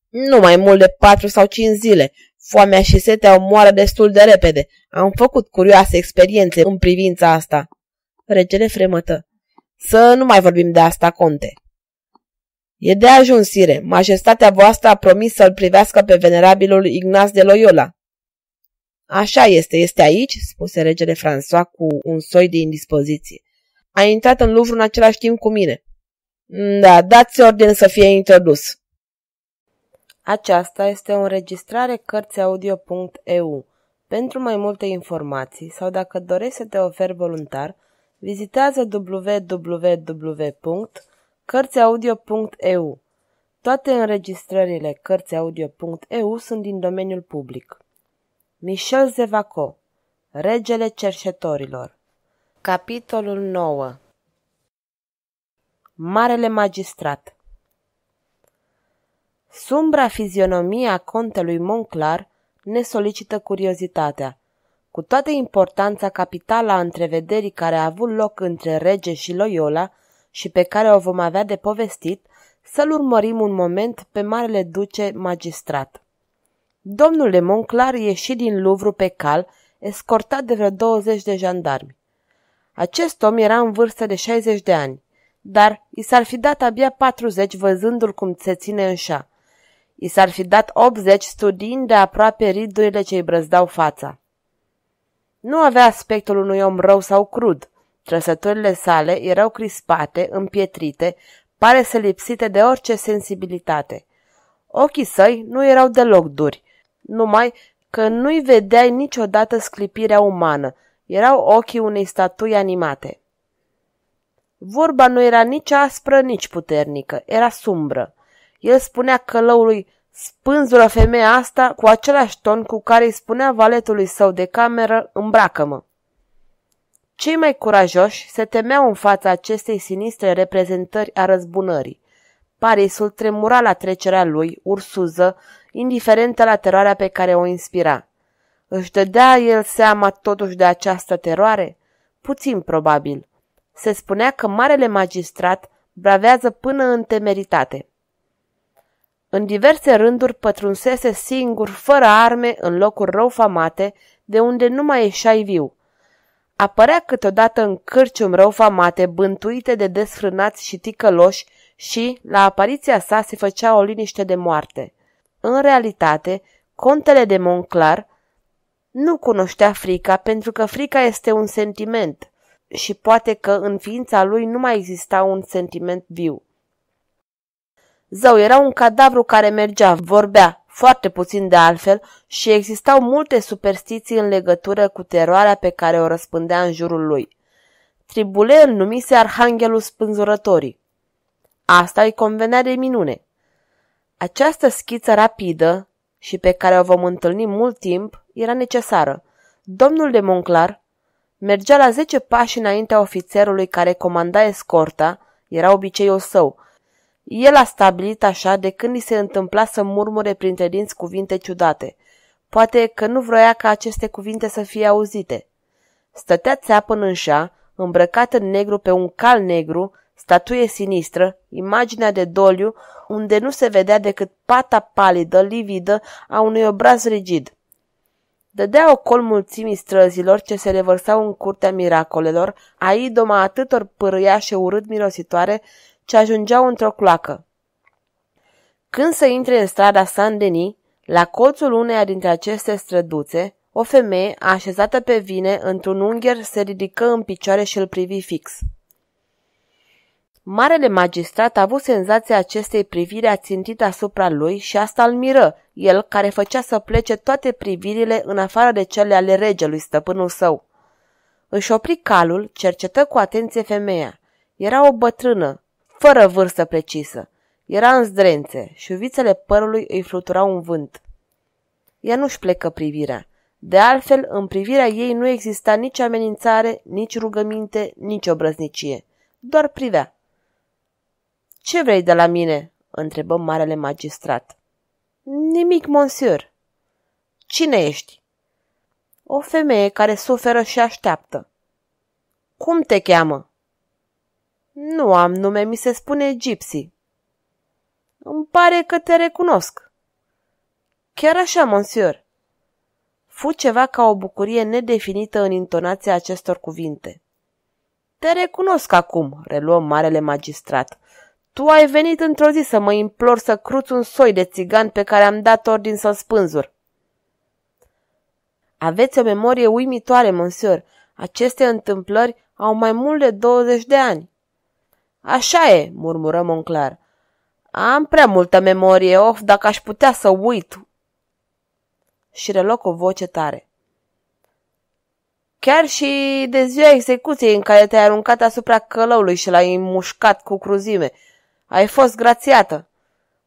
Nu mai mult de patru sau cinci zile, Foamea și setea o moară destul de repede. Am făcut curioase experiențe în privința asta. Regele fremătă. Să nu mai vorbim de asta, conte. E de ajuns, sire. Majestatea voastră a promis să-l privească pe venerabilul Ignaz de Loyola. Așa este, este aici, spuse regele François cu un soi de indispoziție. A intrat în Louvre în același timp cu mine. Da, dați ordine să fie introdus. Aceasta este o înregistrare Cărțiaudio.eu. Pentru mai multe informații sau dacă dorești să te oferi voluntar, vizitează www.cărțiaudio.eu. Toate înregistrările Cărțiaudio.eu sunt din domeniul public. Michel Zevaco Regele cerșetorilor Capitolul 9 Marele magistrat Sumbra fizionomia contelui Monclar ne solicită curiozitatea. Cu toată importanța capitală a întrevederii care a avut loc între rege și Loyola și pe care o vom avea de povestit, să-l urmărim un moment pe marele duce magistrat. Domnul de Monclar ieși din Luvru pe cal, escortat de vreo 20 de jandarmi. Acest om era în vârstă de 60 de ani, dar i s-ar fi dat abia 40 văzându-l cum se ține în șa. I s-ar fi dat 80 studiind de aproape ridurile ce îi brăzdau fața. Nu avea aspectul unui om rău sau crud. Trăsăturile sale erau crispate, împietrite, pare să lipsite de orice sensibilitate. Ochii săi nu erau deloc duri, numai că nu-i vedeai niciodată sclipirea umană, erau ochii unei statui animate. Vorba nu era nici aspră, nici puternică, era sumbră. El spunea călăului, spânzură femeia asta cu același ton cu care îi spunea valetului său de cameră, îmbracă-mă. Cei mai curajoși se temeau în fața acestei sinistre reprezentări a răzbunării. Parisul tremura la trecerea lui, ursuză, indiferentă la teroarea pe care o inspira. Își dădea el seama totuși de această teroare? Puțin probabil. Se spunea că marele magistrat bravează până în temeritate. În diverse rânduri pătrunsese singur, fără arme, în locuri rău famate, de unde nu mai ieșai viu. Apărea câteodată în cârcium rău famate, bântuite de desfrânați și ticăloși și, la apariția sa, se făcea o liniște de moarte. În realitate, contele de Monclar nu cunoștea frica pentru că frica este un sentiment și poate că în ființa lui nu mai exista un sentiment viu. Zău era un cadavru care mergea, vorbea, foarte puțin de altfel, și existau multe superstiții în legătură cu teroarea pe care o răspândea în jurul lui. Tribule îl numise Arhanghelul Spânzurătorii. Asta îi convenea de minune. Această schiță rapidă și pe care o vom întâlni mult timp era necesară. Domnul de Monclar mergea la zece pași înaintea ofițerului care comanda escorta, era obiceiul său – el a stabilit așa de când îi se întâmpla să murmure printre dinți cuvinte ciudate. Poate că nu vroia ca aceste cuvinte să fie auzite. Stătea țeapă în șa, îmbrăcat în negru pe un cal negru, statuie sinistră, imaginea de doliu, unde nu se vedea decât pata palidă, lividă, a unui obraz rigid. Dădea ocol mulțimii străzilor ce se revărsau în curtea miracolelor, a idoma atâtor pârâiașe urât mirositoare ce ajungeau într-o cloacă. Când se intre în strada San Denis, la colțul uneia dintre aceste străduțe, o femeie, așezată pe vine, într-un ungher, se ridică în picioare și îl privi fix. Marele magistrat a avut senzația acestei priviri ațintită asupra lui și asta îl miră, el care făcea să plece toate privirile în afară de cele ale regelui, stăpânul său. Își opri calul, cercetă cu atenție femeia. Era o bătrână, fără vârstă precisă. Era în zdrențe, uvițele părului îi fluturau un vânt. Ea nu-și plecă privirea. De altfel, în privirea ei nu exista nici amenințare, nici rugăminte, nici obrăznicie. Doar privea. Ce vrei de la mine?" întrebă marele magistrat. Nimic, monsieur." Cine ești?" O femeie care suferă și așteaptă." Cum te cheamă?" Nu am nume, mi se spune Gypsy. Îmi pare că te recunosc. Chiar așa, monsieur. Fu ceva ca o bucurie nedefinită în intonația acestor cuvinte. Te recunosc acum, reluă marele magistrat. Tu ai venit într-o zi să mă implor să cruț un soi de țigan pe care am dat ordin să-l spânzur. Aveți o memorie uimitoare, monsieur. Aceste întâmplări au mai mult de 20 de ani. Așa e, murmură Monclar. Am prea multă memorie, of, dacă aș putea să uit. Și reloc o voce tare. Chiar și de ziua execuției în care te-ai aruncat asupra călăului și l-ai mușcat cu cruzime, ai fost grațiată.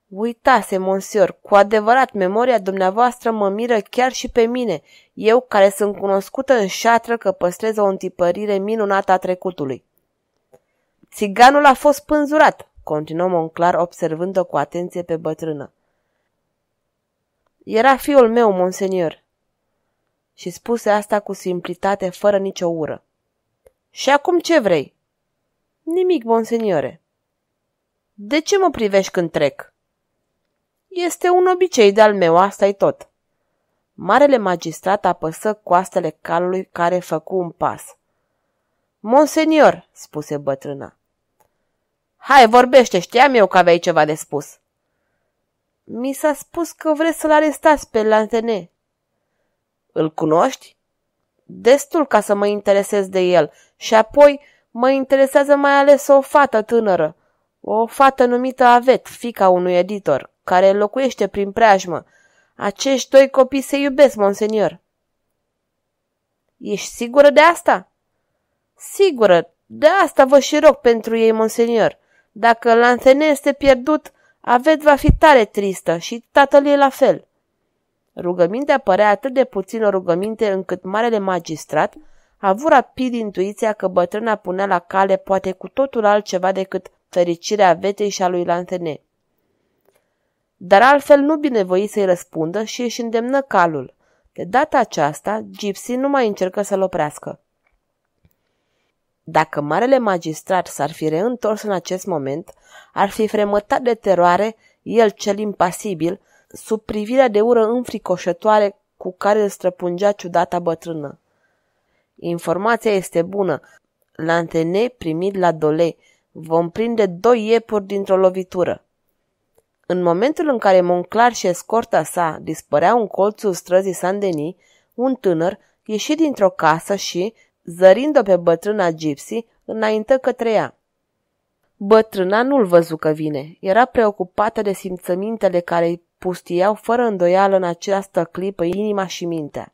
Uitase, monsior, cu adevărat, memoria dumneavoastră mă miră chiar și pe mine, eu care sunt cunoscută în șatră că păstrez o întipărire minunată a trecutului. Țiganul a fost pânzurat, continuă Monclar observând-o cu atenție pe bătrână. Era fiul meu, monsenior. Și spuse asta cu simplitate, fără nicio ură. Și acum ce vrei? Nimic, monseniore. De ce mă privești când trec? Este un obicei de-al meu, asta e tot. Marele magistrat apăsă coastele calului care făcu un pas. Monsenior, spuse bătrâna, Hai, vorbește, știam eu că aveai ceva de spus. Mi s-a spus că vreți să-l arestați pe Lantene. Îl cunoști? Destul ca să mă interesez de el și apoi mă interesează mai ales o fată tânără, o fată numită Avet, fica unui editor, care locuiește prin preajmă. Acești doi copii se iubesc, monsenior. Ești sigură de asta? Sigură, de asta vă și rog pentru ei, monsenior. Dacă Lanthene este pierdut, Avet va fi tare tristă și tatăl e la fel. Rugămintea părea atât de puțin o rugăminte încât marele magistrat a avut rapid intuiția că bătrâna punea la cale poate cu totul altceva decât fericirea vetei și a lui Lantene. Dar altfel nu binevoi să-i răspundă și își îndemnă calul. De data aceasta, Gypsy nu mai încercă să-l oprească. Dacă marele magistrat s-ar fi reîntors în acest moment, ar fi fremătat de teroare el cel impasibil, sub privirea de ură înfricoșătoare cu care îl străpungea ciudata bătrână. Informația este bună. La antene primit la dole, vom prinde doi iepuri dintr-o lovitură. În momentul în care Monclar și escorta sa dispăreau în colțul străzii Sandeni, un tânăr ieși dintr-o casă și, Zărind-o pe bătrâna Gypsy, înaintă către ea. Bătrâna nu-l văzu că vine. Era preocupată de simțămintele care îi pustiau fără îndoială în această clipă inima și mintea.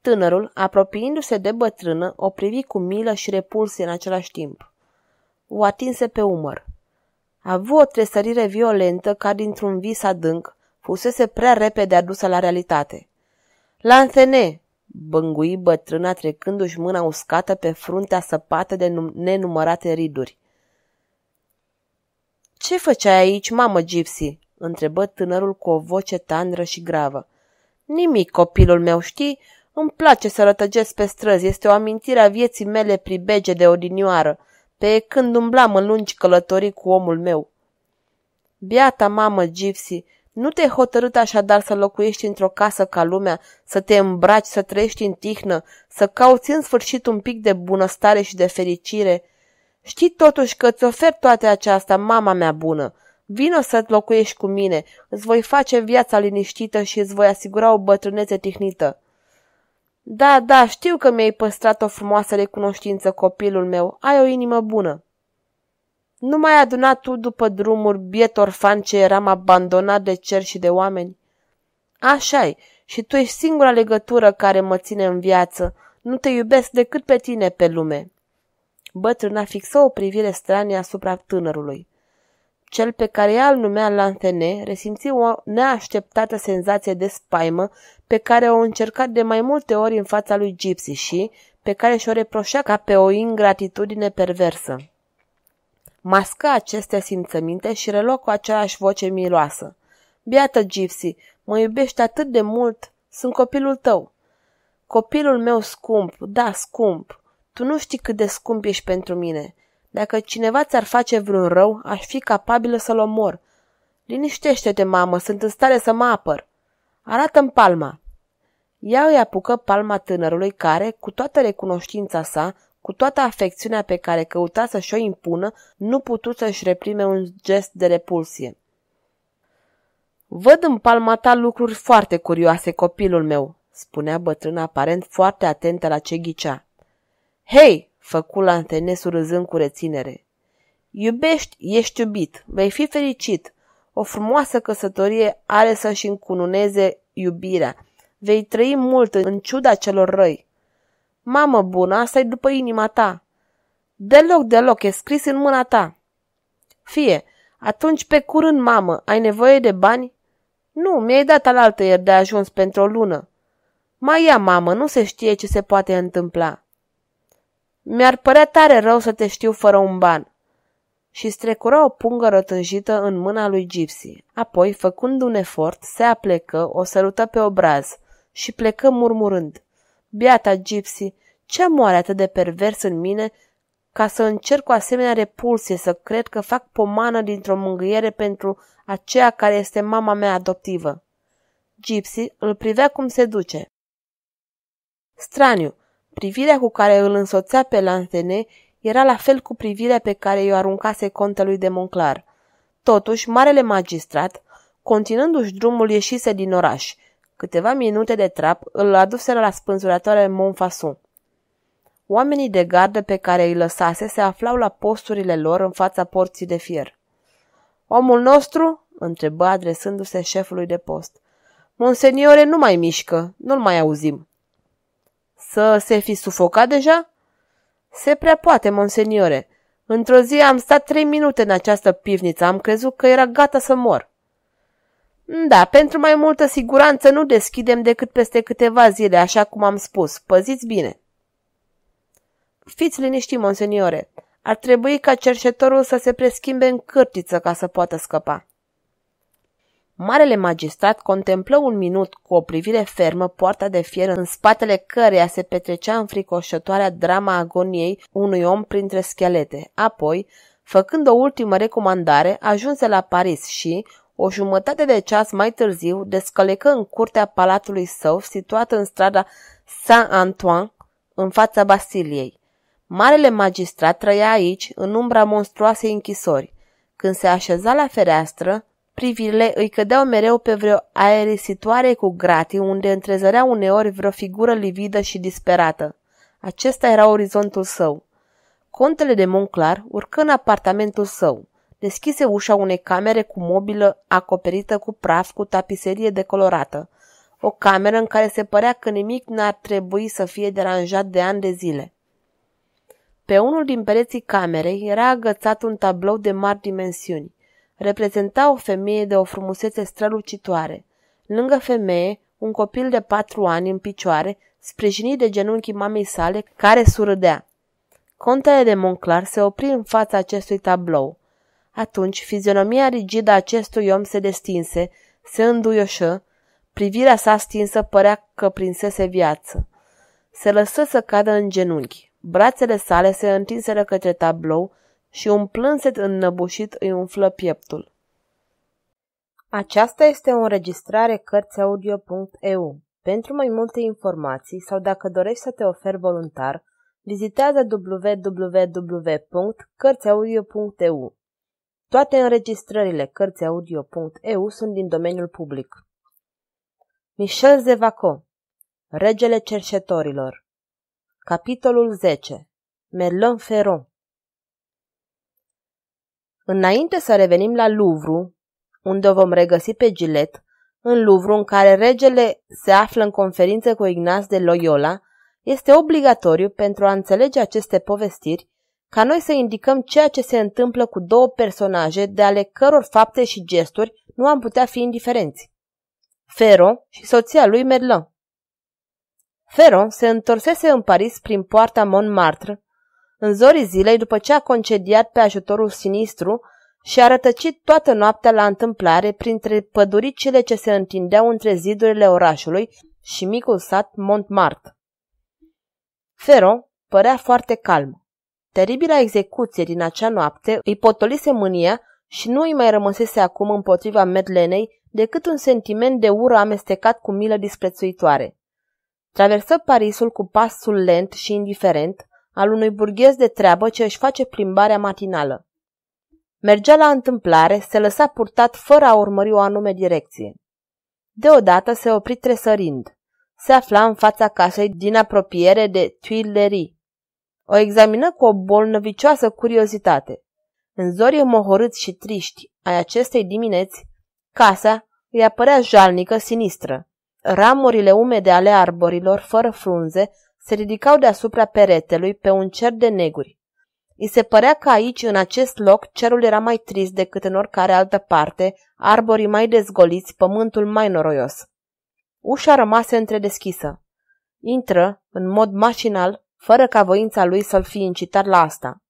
Tânărul, apropiindu-se de bătrână, o privi cu milă și repulsie în același timp. O atinse pe umăr. A avut o tresărire violentă ca dintr-un vis adânc, fusese prea repede adusă la realitate. Lanthene, bângui bătrâna trecându-și mâna uscată pe fruntea săpată de nenumărate riduri. Ce făceai aici, mamă Gipsy?" întrebă tânărul cu o voce tandră și gravă. Nimic, copilul meu, știi? Îmi place să rătăgesc pe străzi, este o amintire a vieții mele pribege de odinioară, pe când umblam în lungi călătorii cu omul meu. Biata mamă Gipsy nu te-ai hotărât așadar să locuiești într-o casă ca lumea, să te îmbraci, să trăiești în tihnă, să cauți în sfârșit un pic de bunăstare și de fericire? Știi totuși că îți ofer toate aceasta, mama mea bună. Vino să locuiești cu mine, îți voi face viața liniștită și îți voi asigura o bătrânețe tihnită. Da, da, știu că mi-ai păstrat o frumoasă recunoștință, copilul meu, ai o inimă bună. Nu mai aduna tu după drumuri, biet orfan ce eram abandonat de cer și de oameni? așa e și tu ești singura legătură care mă ține în viață. Nu te iubesc decât pe tine pe lume. Bătrâna fixă o privire stranie asupra tânărului. Cel pe care ea îl numea Lantene resimți o neașteptată senzație de spaimă pe care o încercat de mai multe ori în fața lui Gypsy și pe care și-o reproșea ca pe o ingratitudine perversă mască aceste simțăminte și reloc cu aceeași voce miloasă. Biată, Gypsy, mă iubești atât de mult, sunt copilul tău. Copilul meu scump, da, scump, tu nu știi cât de scump ești pentru mine. Dacă cineva ți-ar face vreun rău, aș fi capabilă să-l omor. Liniștește-te, mamă, sunt în stare să mă apăr. Arată-mi palma. Ea îi apucă palma tânărului care, cu toată recunoștința sa, cu toată afecțiunea pe care căuta să și-o impună, nu putu să-și reprime un gest de repulsie. Văd în palma ta lucruri foarte curioase, copilul meu," spunea bătrân aparent foarte atentă la ce ghicea. Hei!" făcu Lantenesu râzând cu reținere. Iubești, ești iubit, vei fi fericit. O frumoasă căsătorie are să-și încununeze iubirea. Vei trăi mult în ciuda celor răi. Mamă bună, asta e după inima ta. Deloc, deloc, e scris în mâna ta. Fie, atunci pe curând, mamă, ai nevoie de bani? Nu, mi-ai dat alaltă ieri de ajuns pentru o lună. Mai ia, mamă, nu se știe ce se poate întâmpla. Mi-ar părea tare rău să te știu fără un ban. Și strecura o pungă rătânjită în mâna lui Gipsy. Apoi, făcând un efort, se aplecă, o sărută pe obraz și plecă murmurând. Beata Gypsy, ce moare atât de pervers în mine ca să încerc o asemenea repulsie să cred că fac pomană dintr-o mângâiere pentru aceea care este mama mea adoptivă. Gypsy îl privea cum se duce. Straniu, privirea cu care îl însoțea pe Lantene era la fel cu privirea pe care i-o aruncase contelui de Monclar. Totuși, marele magistrat, continuându-și drumul, ieșise din oraș, Câteva minute de trap îl aduseră la spânzurătoare Monfason. Oamenii de gardă pe care îi lăsase se aflau la posturile lor în fața porții de fier. Omul nostru?" întrebă adresându-se șefului de post. Monseniore nu mai mișcă, nu-l mai auzim." Să se fi sufocat deja?" Se prea poate, monseniore. Într-o zi am stat trei minute în această pivniță, am crezut că era gata să mor." Da, pentru mai multă siguranță nu deschidem decât peste câteva zile, așa cum am spus. Păziți bine! Fiți liniști, monseniore. Ar trebui ca cerșetorul să se preschimbe în cârtiță ca să poată scăpa. Marele magistrat contemplă un minut cu o privire fermă poarta de fier în spatele căreia se petrecea înfricoșătoarea drama agoniei unui om printre schelete. Apoi, făcând o ultimă recomandare, ajunse la Paris și, o jumătate de ceas mai târziu descălecă în curtea palatului său, situată în strada Saint-Antoine, în fața Basiliei. Marele magistrat trăia aici, în umbra monstruoasei închisori. Când se așeza la fereastră, privirile îi cădeau mereu pe vreo aerisitoare cu gratii, unde întrezărea uneori vreo figură lividă și disperată. Acesta era orizontul său. Contele de Monclar urcă în apartamentul său deschise ușa unei camere cu mobilă acoperită cu praf cu tapiserie decolorată, o cameră în care se părea că nimic n-ar trebui să fie deranjat de ani de zile. Pe unul din pereții camerei era agățat un tablou de mari dimensiuni. Reprezenta o femeie de o frumusețe strălucitoare. Lângă femeie, un copil de patru ani în picioare, sprijinit de genunchii mamei sale, care surâdea. Contele de Monclar se opri în fața acestui tablou. Atunci, fizionomia rigidă a acestui om se destinse, se înduioșă, privirea sa stinsă părea că prinsese viață. Se lăsă să cadă în genunchi. Brațele sale se întinseră către tablou și un plânset înnăbușit îi umflă pieptul. Aceasta este o înregistrare Cărțiaudio.eu. Pentru mai multe informații sau dacă dorești să te oferi voluntar, vizitează www.cărțiaudio.eu. Toate înregistrările Cărțiaudio.eu sunt din domeniul public. Michel Zevaco Regele Cerșetorilor Capitolul 10 Merlin Ferron Înainte să revenim la Louvre, unde o vom regăsi pe Gilet, în Louvre în care regele se află în conferință cu Ignaz de Loyola, este obligatoriu pentru a înțelege aceste povestiri ca noi să indicăm ceea ce se întâmplă cu două personaje de ale căror fapte și gesturi nu am putea fi indiferenți. Fero și soția lui Merlin. Fero se întorsese în Paris prin poarta Montmartre, în zorii zilei după ce a concediat pe ajutorul sinistru și a rătăcit toată noaptea la întâmplare printre păduricile ce se întindeau între zidurile orașului și micul sat Montmartre. Fero părea foarte calm. Teribila execuție din acea noapte îi potolise mânia și nu îi mai rămăsese acum împotriva Medlenei decât un sentiment de ură amestecat cu milă disprețuitoare. Traversă Parisul cu pasul lent și indiferent al unui burghez de treabă ce își face plimbarea matinală. Mergea la întâmplare, se lăsa purtat fără a urmări o anume direcție. Deodată se opri tresărind. Se afla în fața casei din apropiere de Tuileries. O examină cu o bolnăvicioasă curiozitate. În zori mohorâți și triști ai acestei dimineți, casa îi apărea jalnică sinistră. Ramurile umede ale arborilor, fără frunze, se ridicau deasupra peretelui pe un cer de neguri. I se părea că aici, în acest loc, cerul era mai trist decât în oricare altă parte, arborii mai dezgoliți, pământul mai noroios. Ușa rămase întredeschisă. Intră, în mod mașinal, fără ca voința lui să-l fi incitat la asta.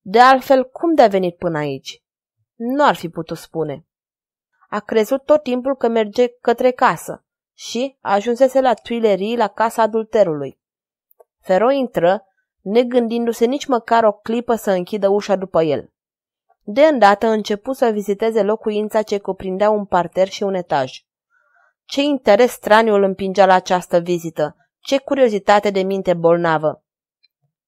De altfel, cum de-a venit până aici? Nu ar fi putut spune. A crezut tot timpul că merge către casă și ajunsese la Tuilerii, la casa adulterului. Fero intră, negândindu-se nici măcar o clipă să închidă ușa după el. De îndată începu să viziteze locuința ce cuprindea un parter și un etaj. Ce interes straniu îl împingea la această vizită, ce curiozitate de minte bolnavă!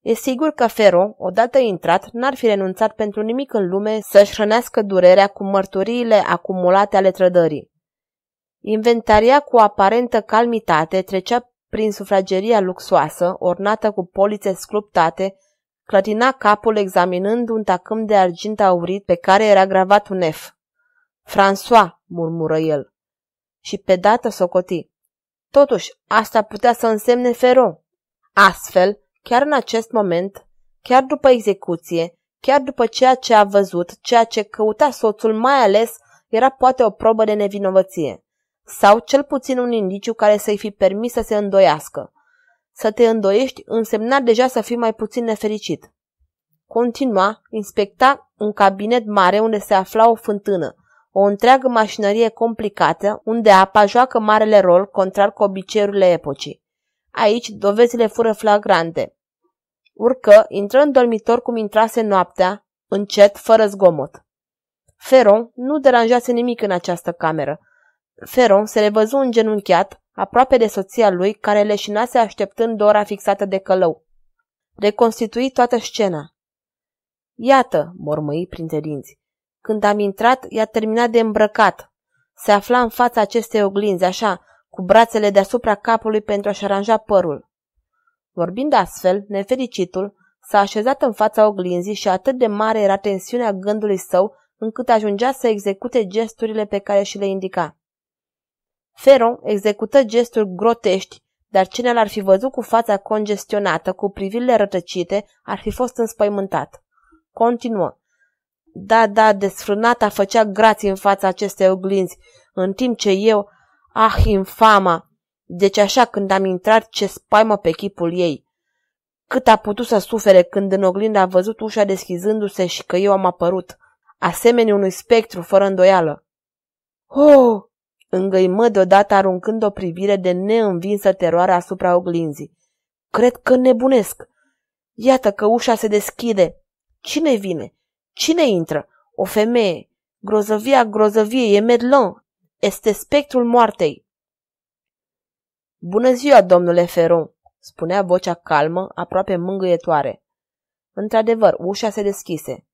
E sigur că Fero, odată intrat, n-ar fi renunțat pentru nimic în lume să-și hrănească durerea cu mărturiile acumulate ale trădării. Inventaria cu aparentă calmitate trecea prin sufrageria luxoasă, ornată cu polițe sculptate, clătina capul examinând un tacâm de argint aurit pe care era gravat un F. François, murmură el. Și pe dată socotii. Totuși, asta putea să însemne Fero. Astfel, chiar în acest moment, chiar după execuție, chiar după ceea ce a văzut, ceea ce căuta soțul mai ales era poate o probă de nevinovăție, sau cel puțin un indiciu care să-i fi permis să se îndoiască. Să te îndoiești însemna deja să fii mai puțin nefericit. Continua, inspecta un cabinet mare unde se afla o fântână, o întreagă mașinărie complicată, unde apa joacă marele rol, contrar cu obiceiurile epocii. Aici, dovezile fură flagrante. Urcă, intră în dormitor cum intrase noaptea, încet, fără zgomot. Feron nu deranjase nimic în această cameră. Feron se revăzu genunchiat, aproape de soția lui, care leșinase așteptând ora fixată de călău. Reconstitui toată scena. Iată, mormăi printre dinți, când am intrat, i-a terminat de îmbrăcat. Se afla în fața acestei oglinzi, așa, cu brațele deasupra capului pentru a-și aranja părul. Vorbind astfel, nefericitul s-a așezat în fața oglinzii și atât de mare era tensiunea gândului său încât ajungea să execute gesturile pe care și le indica. Feron execută gesturi grotești, dar cine l-ar fi văzut cu fața congestionată, cu privirile rătăcite, ar fi fost înspăimântat. Continuă. Da, da, desfrânata făcea grații în fața acestei oglinzi, în timp ce eu, ah, infama! Deci așa când am intrat, ce spaimă pe chipul ei! Cât a putut să sufere când în oglindă a văzut ușa deschizându-se și că eu am apărut, asemenea unui spectru fără îndoială. Oh! Îngăimă deodată aruncând o privire de neînvinsă teroare asupra oglinzii. Cred că nebunesc. Iată că ușa se deschide. Cine vine? Cine intră? O femeie. Grozăvia, grozăvie, e medlon. Este spectrul moartei. Bună ziua, domnule Feron. spunea vocea calmă, aproape mângâietoare. Într-adevăr, ușa se deschise.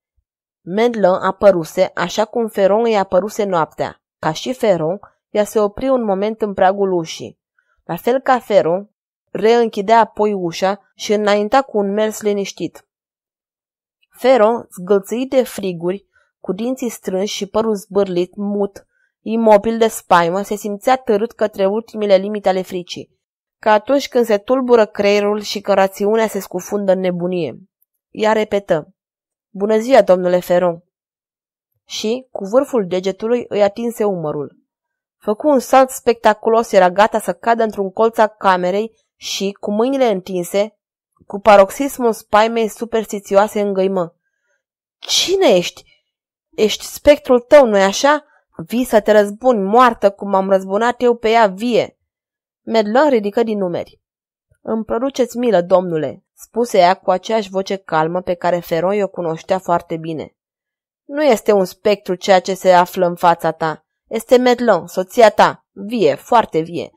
Medlon apăruse așa cum Feron îi apăruse noaptea. Ca și Feron, ea se opri un moment în pragul ușii. La fel ca Feron, reînchidea apoi ușa și înainta cu un mers liniștit. Fero, zgâlțâit de friguri, cu dinții strânși și părul zbârlit, mut, imobil de spaimă, se simțea târât către ultimile limite ale fricii, ca atunci când se tulbură creierul și că rațiunea se scufundă în nebunie. Ea repetă, Bună ziua, domnule Feron! Și, cu vârful degetului, îi atinse umărul. Făcu un salt spectaculos, era gata să cadă într-un colț a camerei și, cu mâinile întinse, cu paroxismul spaimei superstițioase îngăimă. Cine ești? Ești spectrul tău, nu-i așa? Vii să te răzbuni moartă cum am răzbunat eu pe ea vie. Medlon ridică din numeri. Îmi produceți milă, domnule, spuse ea cu aceeași voce calmă pe care Feroi o cunoștea foarte bine. Nu este un spectru ceea ce se află în fața ta. Este Medlon, soția ta, vie, foarte vie.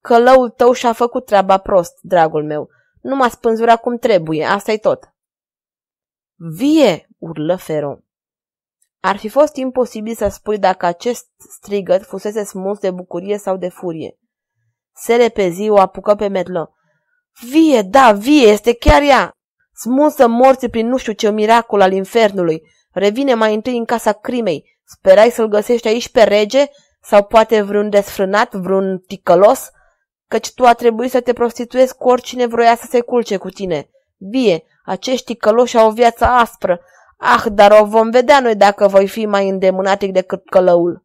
Călăul tău și-a făcut treaba prost, dragul meu. Nu m-a spânzurat cum trebuie, asta e tot. Vie! urlă Fero. Ar fi fost imposibil să spui dacă acest strigăt fusese smuls de bucurie sau de furie. Se repezi, o apucă pe Merlă. Vie, da, vie, este chiar ea! Smulsă morții prin nu știu ce miracol al infernului. Revine mai întâi în casa crimei. Sperai să-l găsești aici pe rege? Sau poate vreun desfrânat, vreun ticălos? căci tu a trebuit să te prostituezi cu oricine vroia să se culce cu tine. Vie, acești căloși au o viață aspră. Ah, dar o vom vedea noi dacă voi fi mai îndemânatic decât călăul.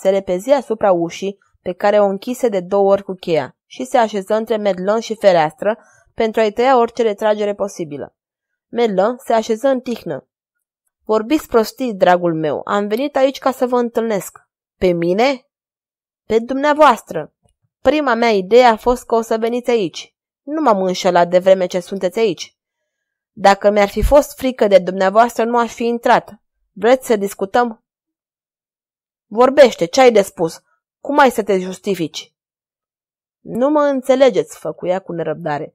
Se repezi asupra ușii, pe care o închise de două ori cu cheia, și se așeză între Medlon și fereastră pentru a-i tăia orice retragere posibilă. Medlon se așeză în tihnă. Vorbiți prostit, dragul meu, am venit aici ca să vă întâlnesc. Pe mine? Pe dumneavoastră, Prima mea idee a fost că o să veniți aici. Nu m-am înșelat de vreme ce sunteți aici. Dacă mi-ar fi fost frică de dumneavoastră, nu aș fi intrat. Vreți să discutăm? Vorbește, ce ai de spus? Cum ai să te justifici? Nu mă înțelegeți, făcuia cu nerăbdare.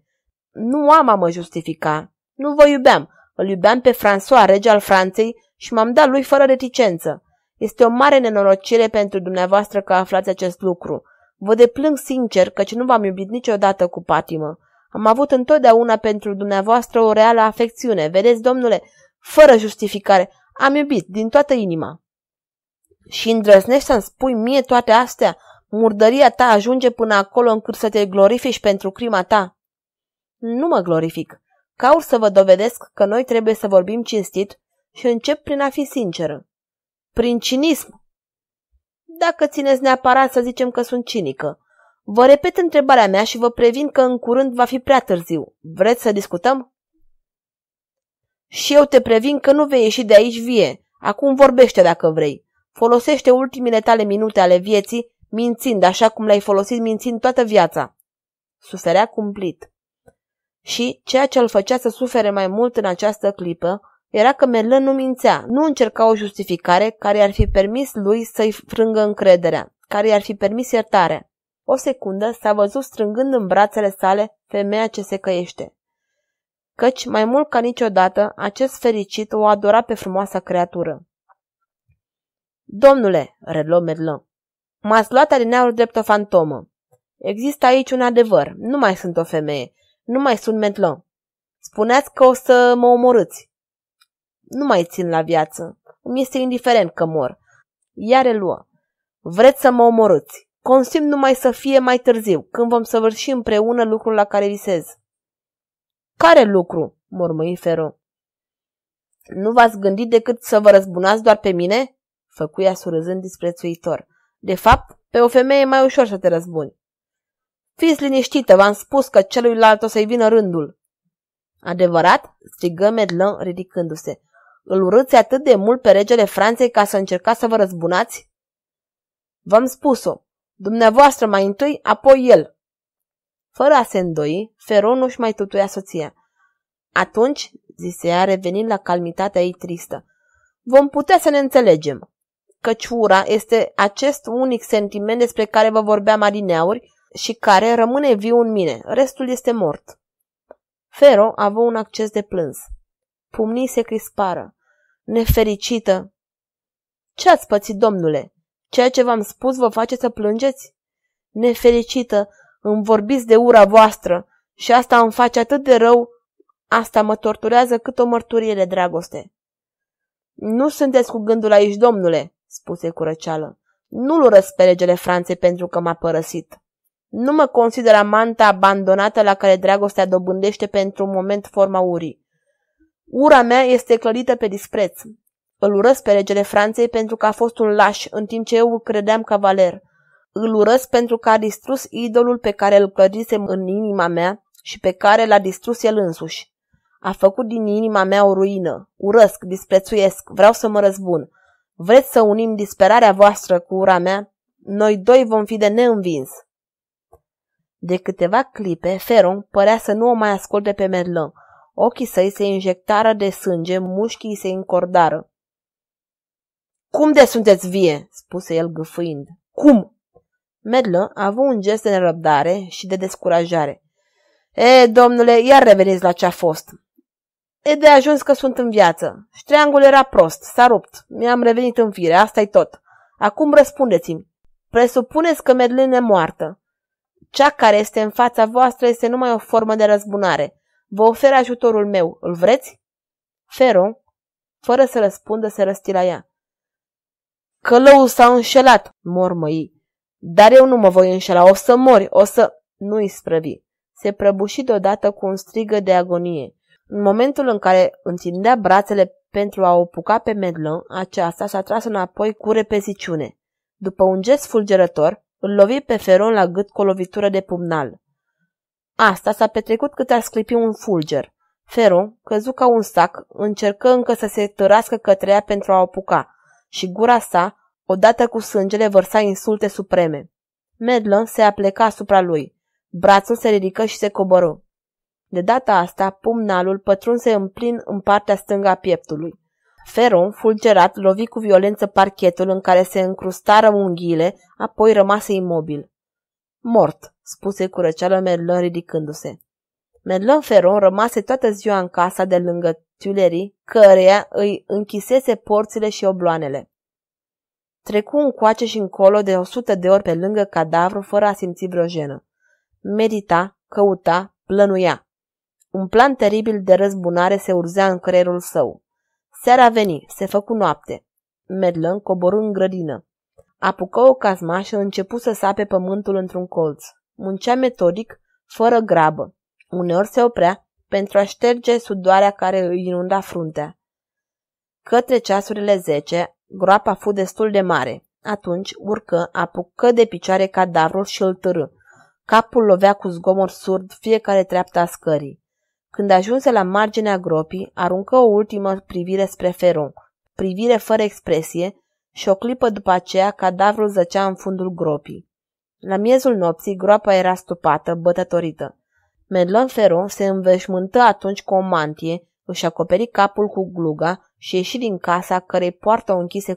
Nu am a mă justifica. Nu vă iubeam. Îl iubeam pe François, rege al Franței, și m-am dat lui fără reticență. Este o mare nenorocire pentru dumneavoastră că aflați acest lucru. Vă deplâng sincer căci nu v-am iubit niciodată cu patimă. Am avut întotdeauna pentru dumneavoastră o reală afecțiune. Vedeți, domnule, fără justificare, am iubit din toată inima. Și îndrăznești să-mi spui mie toate astea? Murdăria ta ajunge până acolo încât să te glorifici pentru crima ta? Nu mă glorific. Caut să vă dovedesc că noi trebuie să vorbim cinstit și încep prin a fi sinceră. Prin cinism, dacă țineți neapărat să zicem că sunt cinică. Vă repet întrebarea mea și vă previn că în curând va fi prea târziu. Vreți să discutăm? Și eu te previn că nu vei ieși de aici vie. Acum vorbește dacă vrei. Folosește ultimile tale minute ale vieții, mințind așa cum le-ai folosit mințind toată viața. Suferea cumplit. Și ceea ce îl făcea să sufere mai mult în această clipă era că Merlin nu mințea, nu încerca o justificare care i-ar fi permis lui să-i frângă încrederea, care i-ar fi permis iertare. O secundă s-a văzut strângând în brațele sale femeia ce se căiește. Căci, mai mult ca niciodată, acest fericit o adora pe frumoasa creatură. Domnule, reluă Merlin, m-ați luat alineaul drept o fantomă. Există aici un adevăr, nu mai sunt o femeie, nu mai sunt Merlin. Spuneați că o să mă omorâți. Nu mai țin la viață. Îmi este indiferent că mor. Iar reluă. Vreți să mă omorâți. Consim numai să fie mai târziu, când vom săvârși împreună lucrul la care visez. Care lucru? mormăi Fero. Nu v-ați gândit decât să vă răzbunați doar pe mine? Făcuia surâzând disprețuitor. De fapt, pe o femeie e mai ușor să te răzbuni. Fiți liniștită, v-am spus că celuilalt o să-i vină rândul. Adevărat? strigă Medlin ridicându-se. Îl urâți atât de mult pe regele Franței ca să încercați să vă răzbunați? V-am spus-o. Dumneavoastră mai întâi, apoi el. Fără a se îndoi, Feron și mai tutuia soția. Atunci, zise ea, revenind la calmitatea ei tristă, vom putea să ne înțelegem. Căci ura este acest unic sentiment despre care vă vorbea marineauri și care rămâne viu în mine, restul este mort. Fero avut un acces de plâns. Pumnii se crispară nefericită! Ce ați pățit, domnule? Ceea ce v-am spus vă face să plângeți? Nefericită, îmi vorbiți de ura voastră și asta îmi face atât de rău, asta mă torturează cât o mărturie de dragoste. Nu sunteți cu gândul aici, domnule, spuse cu Nu-l urăsc pe regele Franței pentru că m-a părăsit. Nu mă consider amanta abandonată la care dragostea dobândește pentru un moment forma urii. Ura mea este clărită pe dispreț. Îl urăsc pe regele Franței pentru că a fost un laș, în timp ce eu îl credeam cavaler. Îl urăsc pentru că a distrus idolul pe care îl clădisem în inima mea și pe care l-a distrus el însuși. A făcut din inima mea o ruină. Urăsc, disprețuiesc, vreau să mă răzbun. Vreți să unim disperarea voastră cu ura mea? Noi doi vom fi de neînvins. De câteva clipe, Feron părea să nu o mai asculte pe Merlin – Ochii săi se injectară de sânge, mușchii se încordară. Cum de sunteți vie?" spuse el gâfâind. Cum?" Medlă a avut un gest de nerăbdare și de descurajare. E, domnule, iar reveniți la ce-a fost." E de ajuns că sunt în viață. Ștreangul era prost, s-a rupt. Mi-am revenit în fire, asta e tot. Acum răspundeți-mi. Presupuneți că Medlin e moartă. Cea care este în fața voastră este numai o formă de răzbunare. Vă ofer ajutorul meu, îl vreți? Fero, fără să răspundă, se răsti la ea. Călăul s-a înșelat, mormăi. Dar eu nu mă voi înșela, o să mori, o să... Nu-i sprăvi. Se prăbuși deodată cu un strigă de agonie. În momentul în care întindea brațele pentru a o puca pe Medlon, aceasta s-a tras înapoi cu repeziciune. După un gest fulgerător, îl lovi pe Feron la gât cu o lovitură de pumnal. Asta s-a petrecut cât ar sclipi un fulger. Feru căzu ca un sac, încercă încă să se tărască către ea pentru a o puca și gura sa, odată cu sângele, vărsa insulte supreme. Medlon se apleca asupra lui. Brațul se ridică și se coborâ. De data asta, pumnalul pătrunse în plin în partea stângă a pieptului. Feron, fulgerat, lovi cu violență parchetul în care se încrustară unghiile, apoi rămase imobil. Mort spuse cu răceală Merlon ridicându-se. Merlon Feron rămase toată ziua în casa de lângă tiulerii, căreia îi închisese porțile și obloanele. Trecu încoace și încolo de o sută de ori pe lângă cadavru fără a simți vreo jenă. Medita, căuta, plănuia. Un plan teribil de răzbunare se urzea în creierul său. Seara veni, se făcu noapte. Medlân coborâ în grădină. Apucă o cazma și începu să sape pământul într-un colț. Muncea metodic, fără grabă. Uneori se oprea pentru a șterge sudoarea care îi inunda fruntea. Către ceasurile zece, groapa fu destul de mare. Atunci urcă, apucă de picioare cadavrul și îl târâ. Capul lovea cu zgomot surd fiecare treaptă a scării. Când ajunse la marginea gropii, aruncă o ultimă privire spre Feron, privire fără expresie, și o clipă după aceea cadavrul zăcea în fundul gropii. La miezul nopții, groapa era stupată, bătătorită. Medlon Ferron se înveșmântă atunci cu o mantie, își acoperi capul cu gluga și ieși din casa, cărei poartă o închise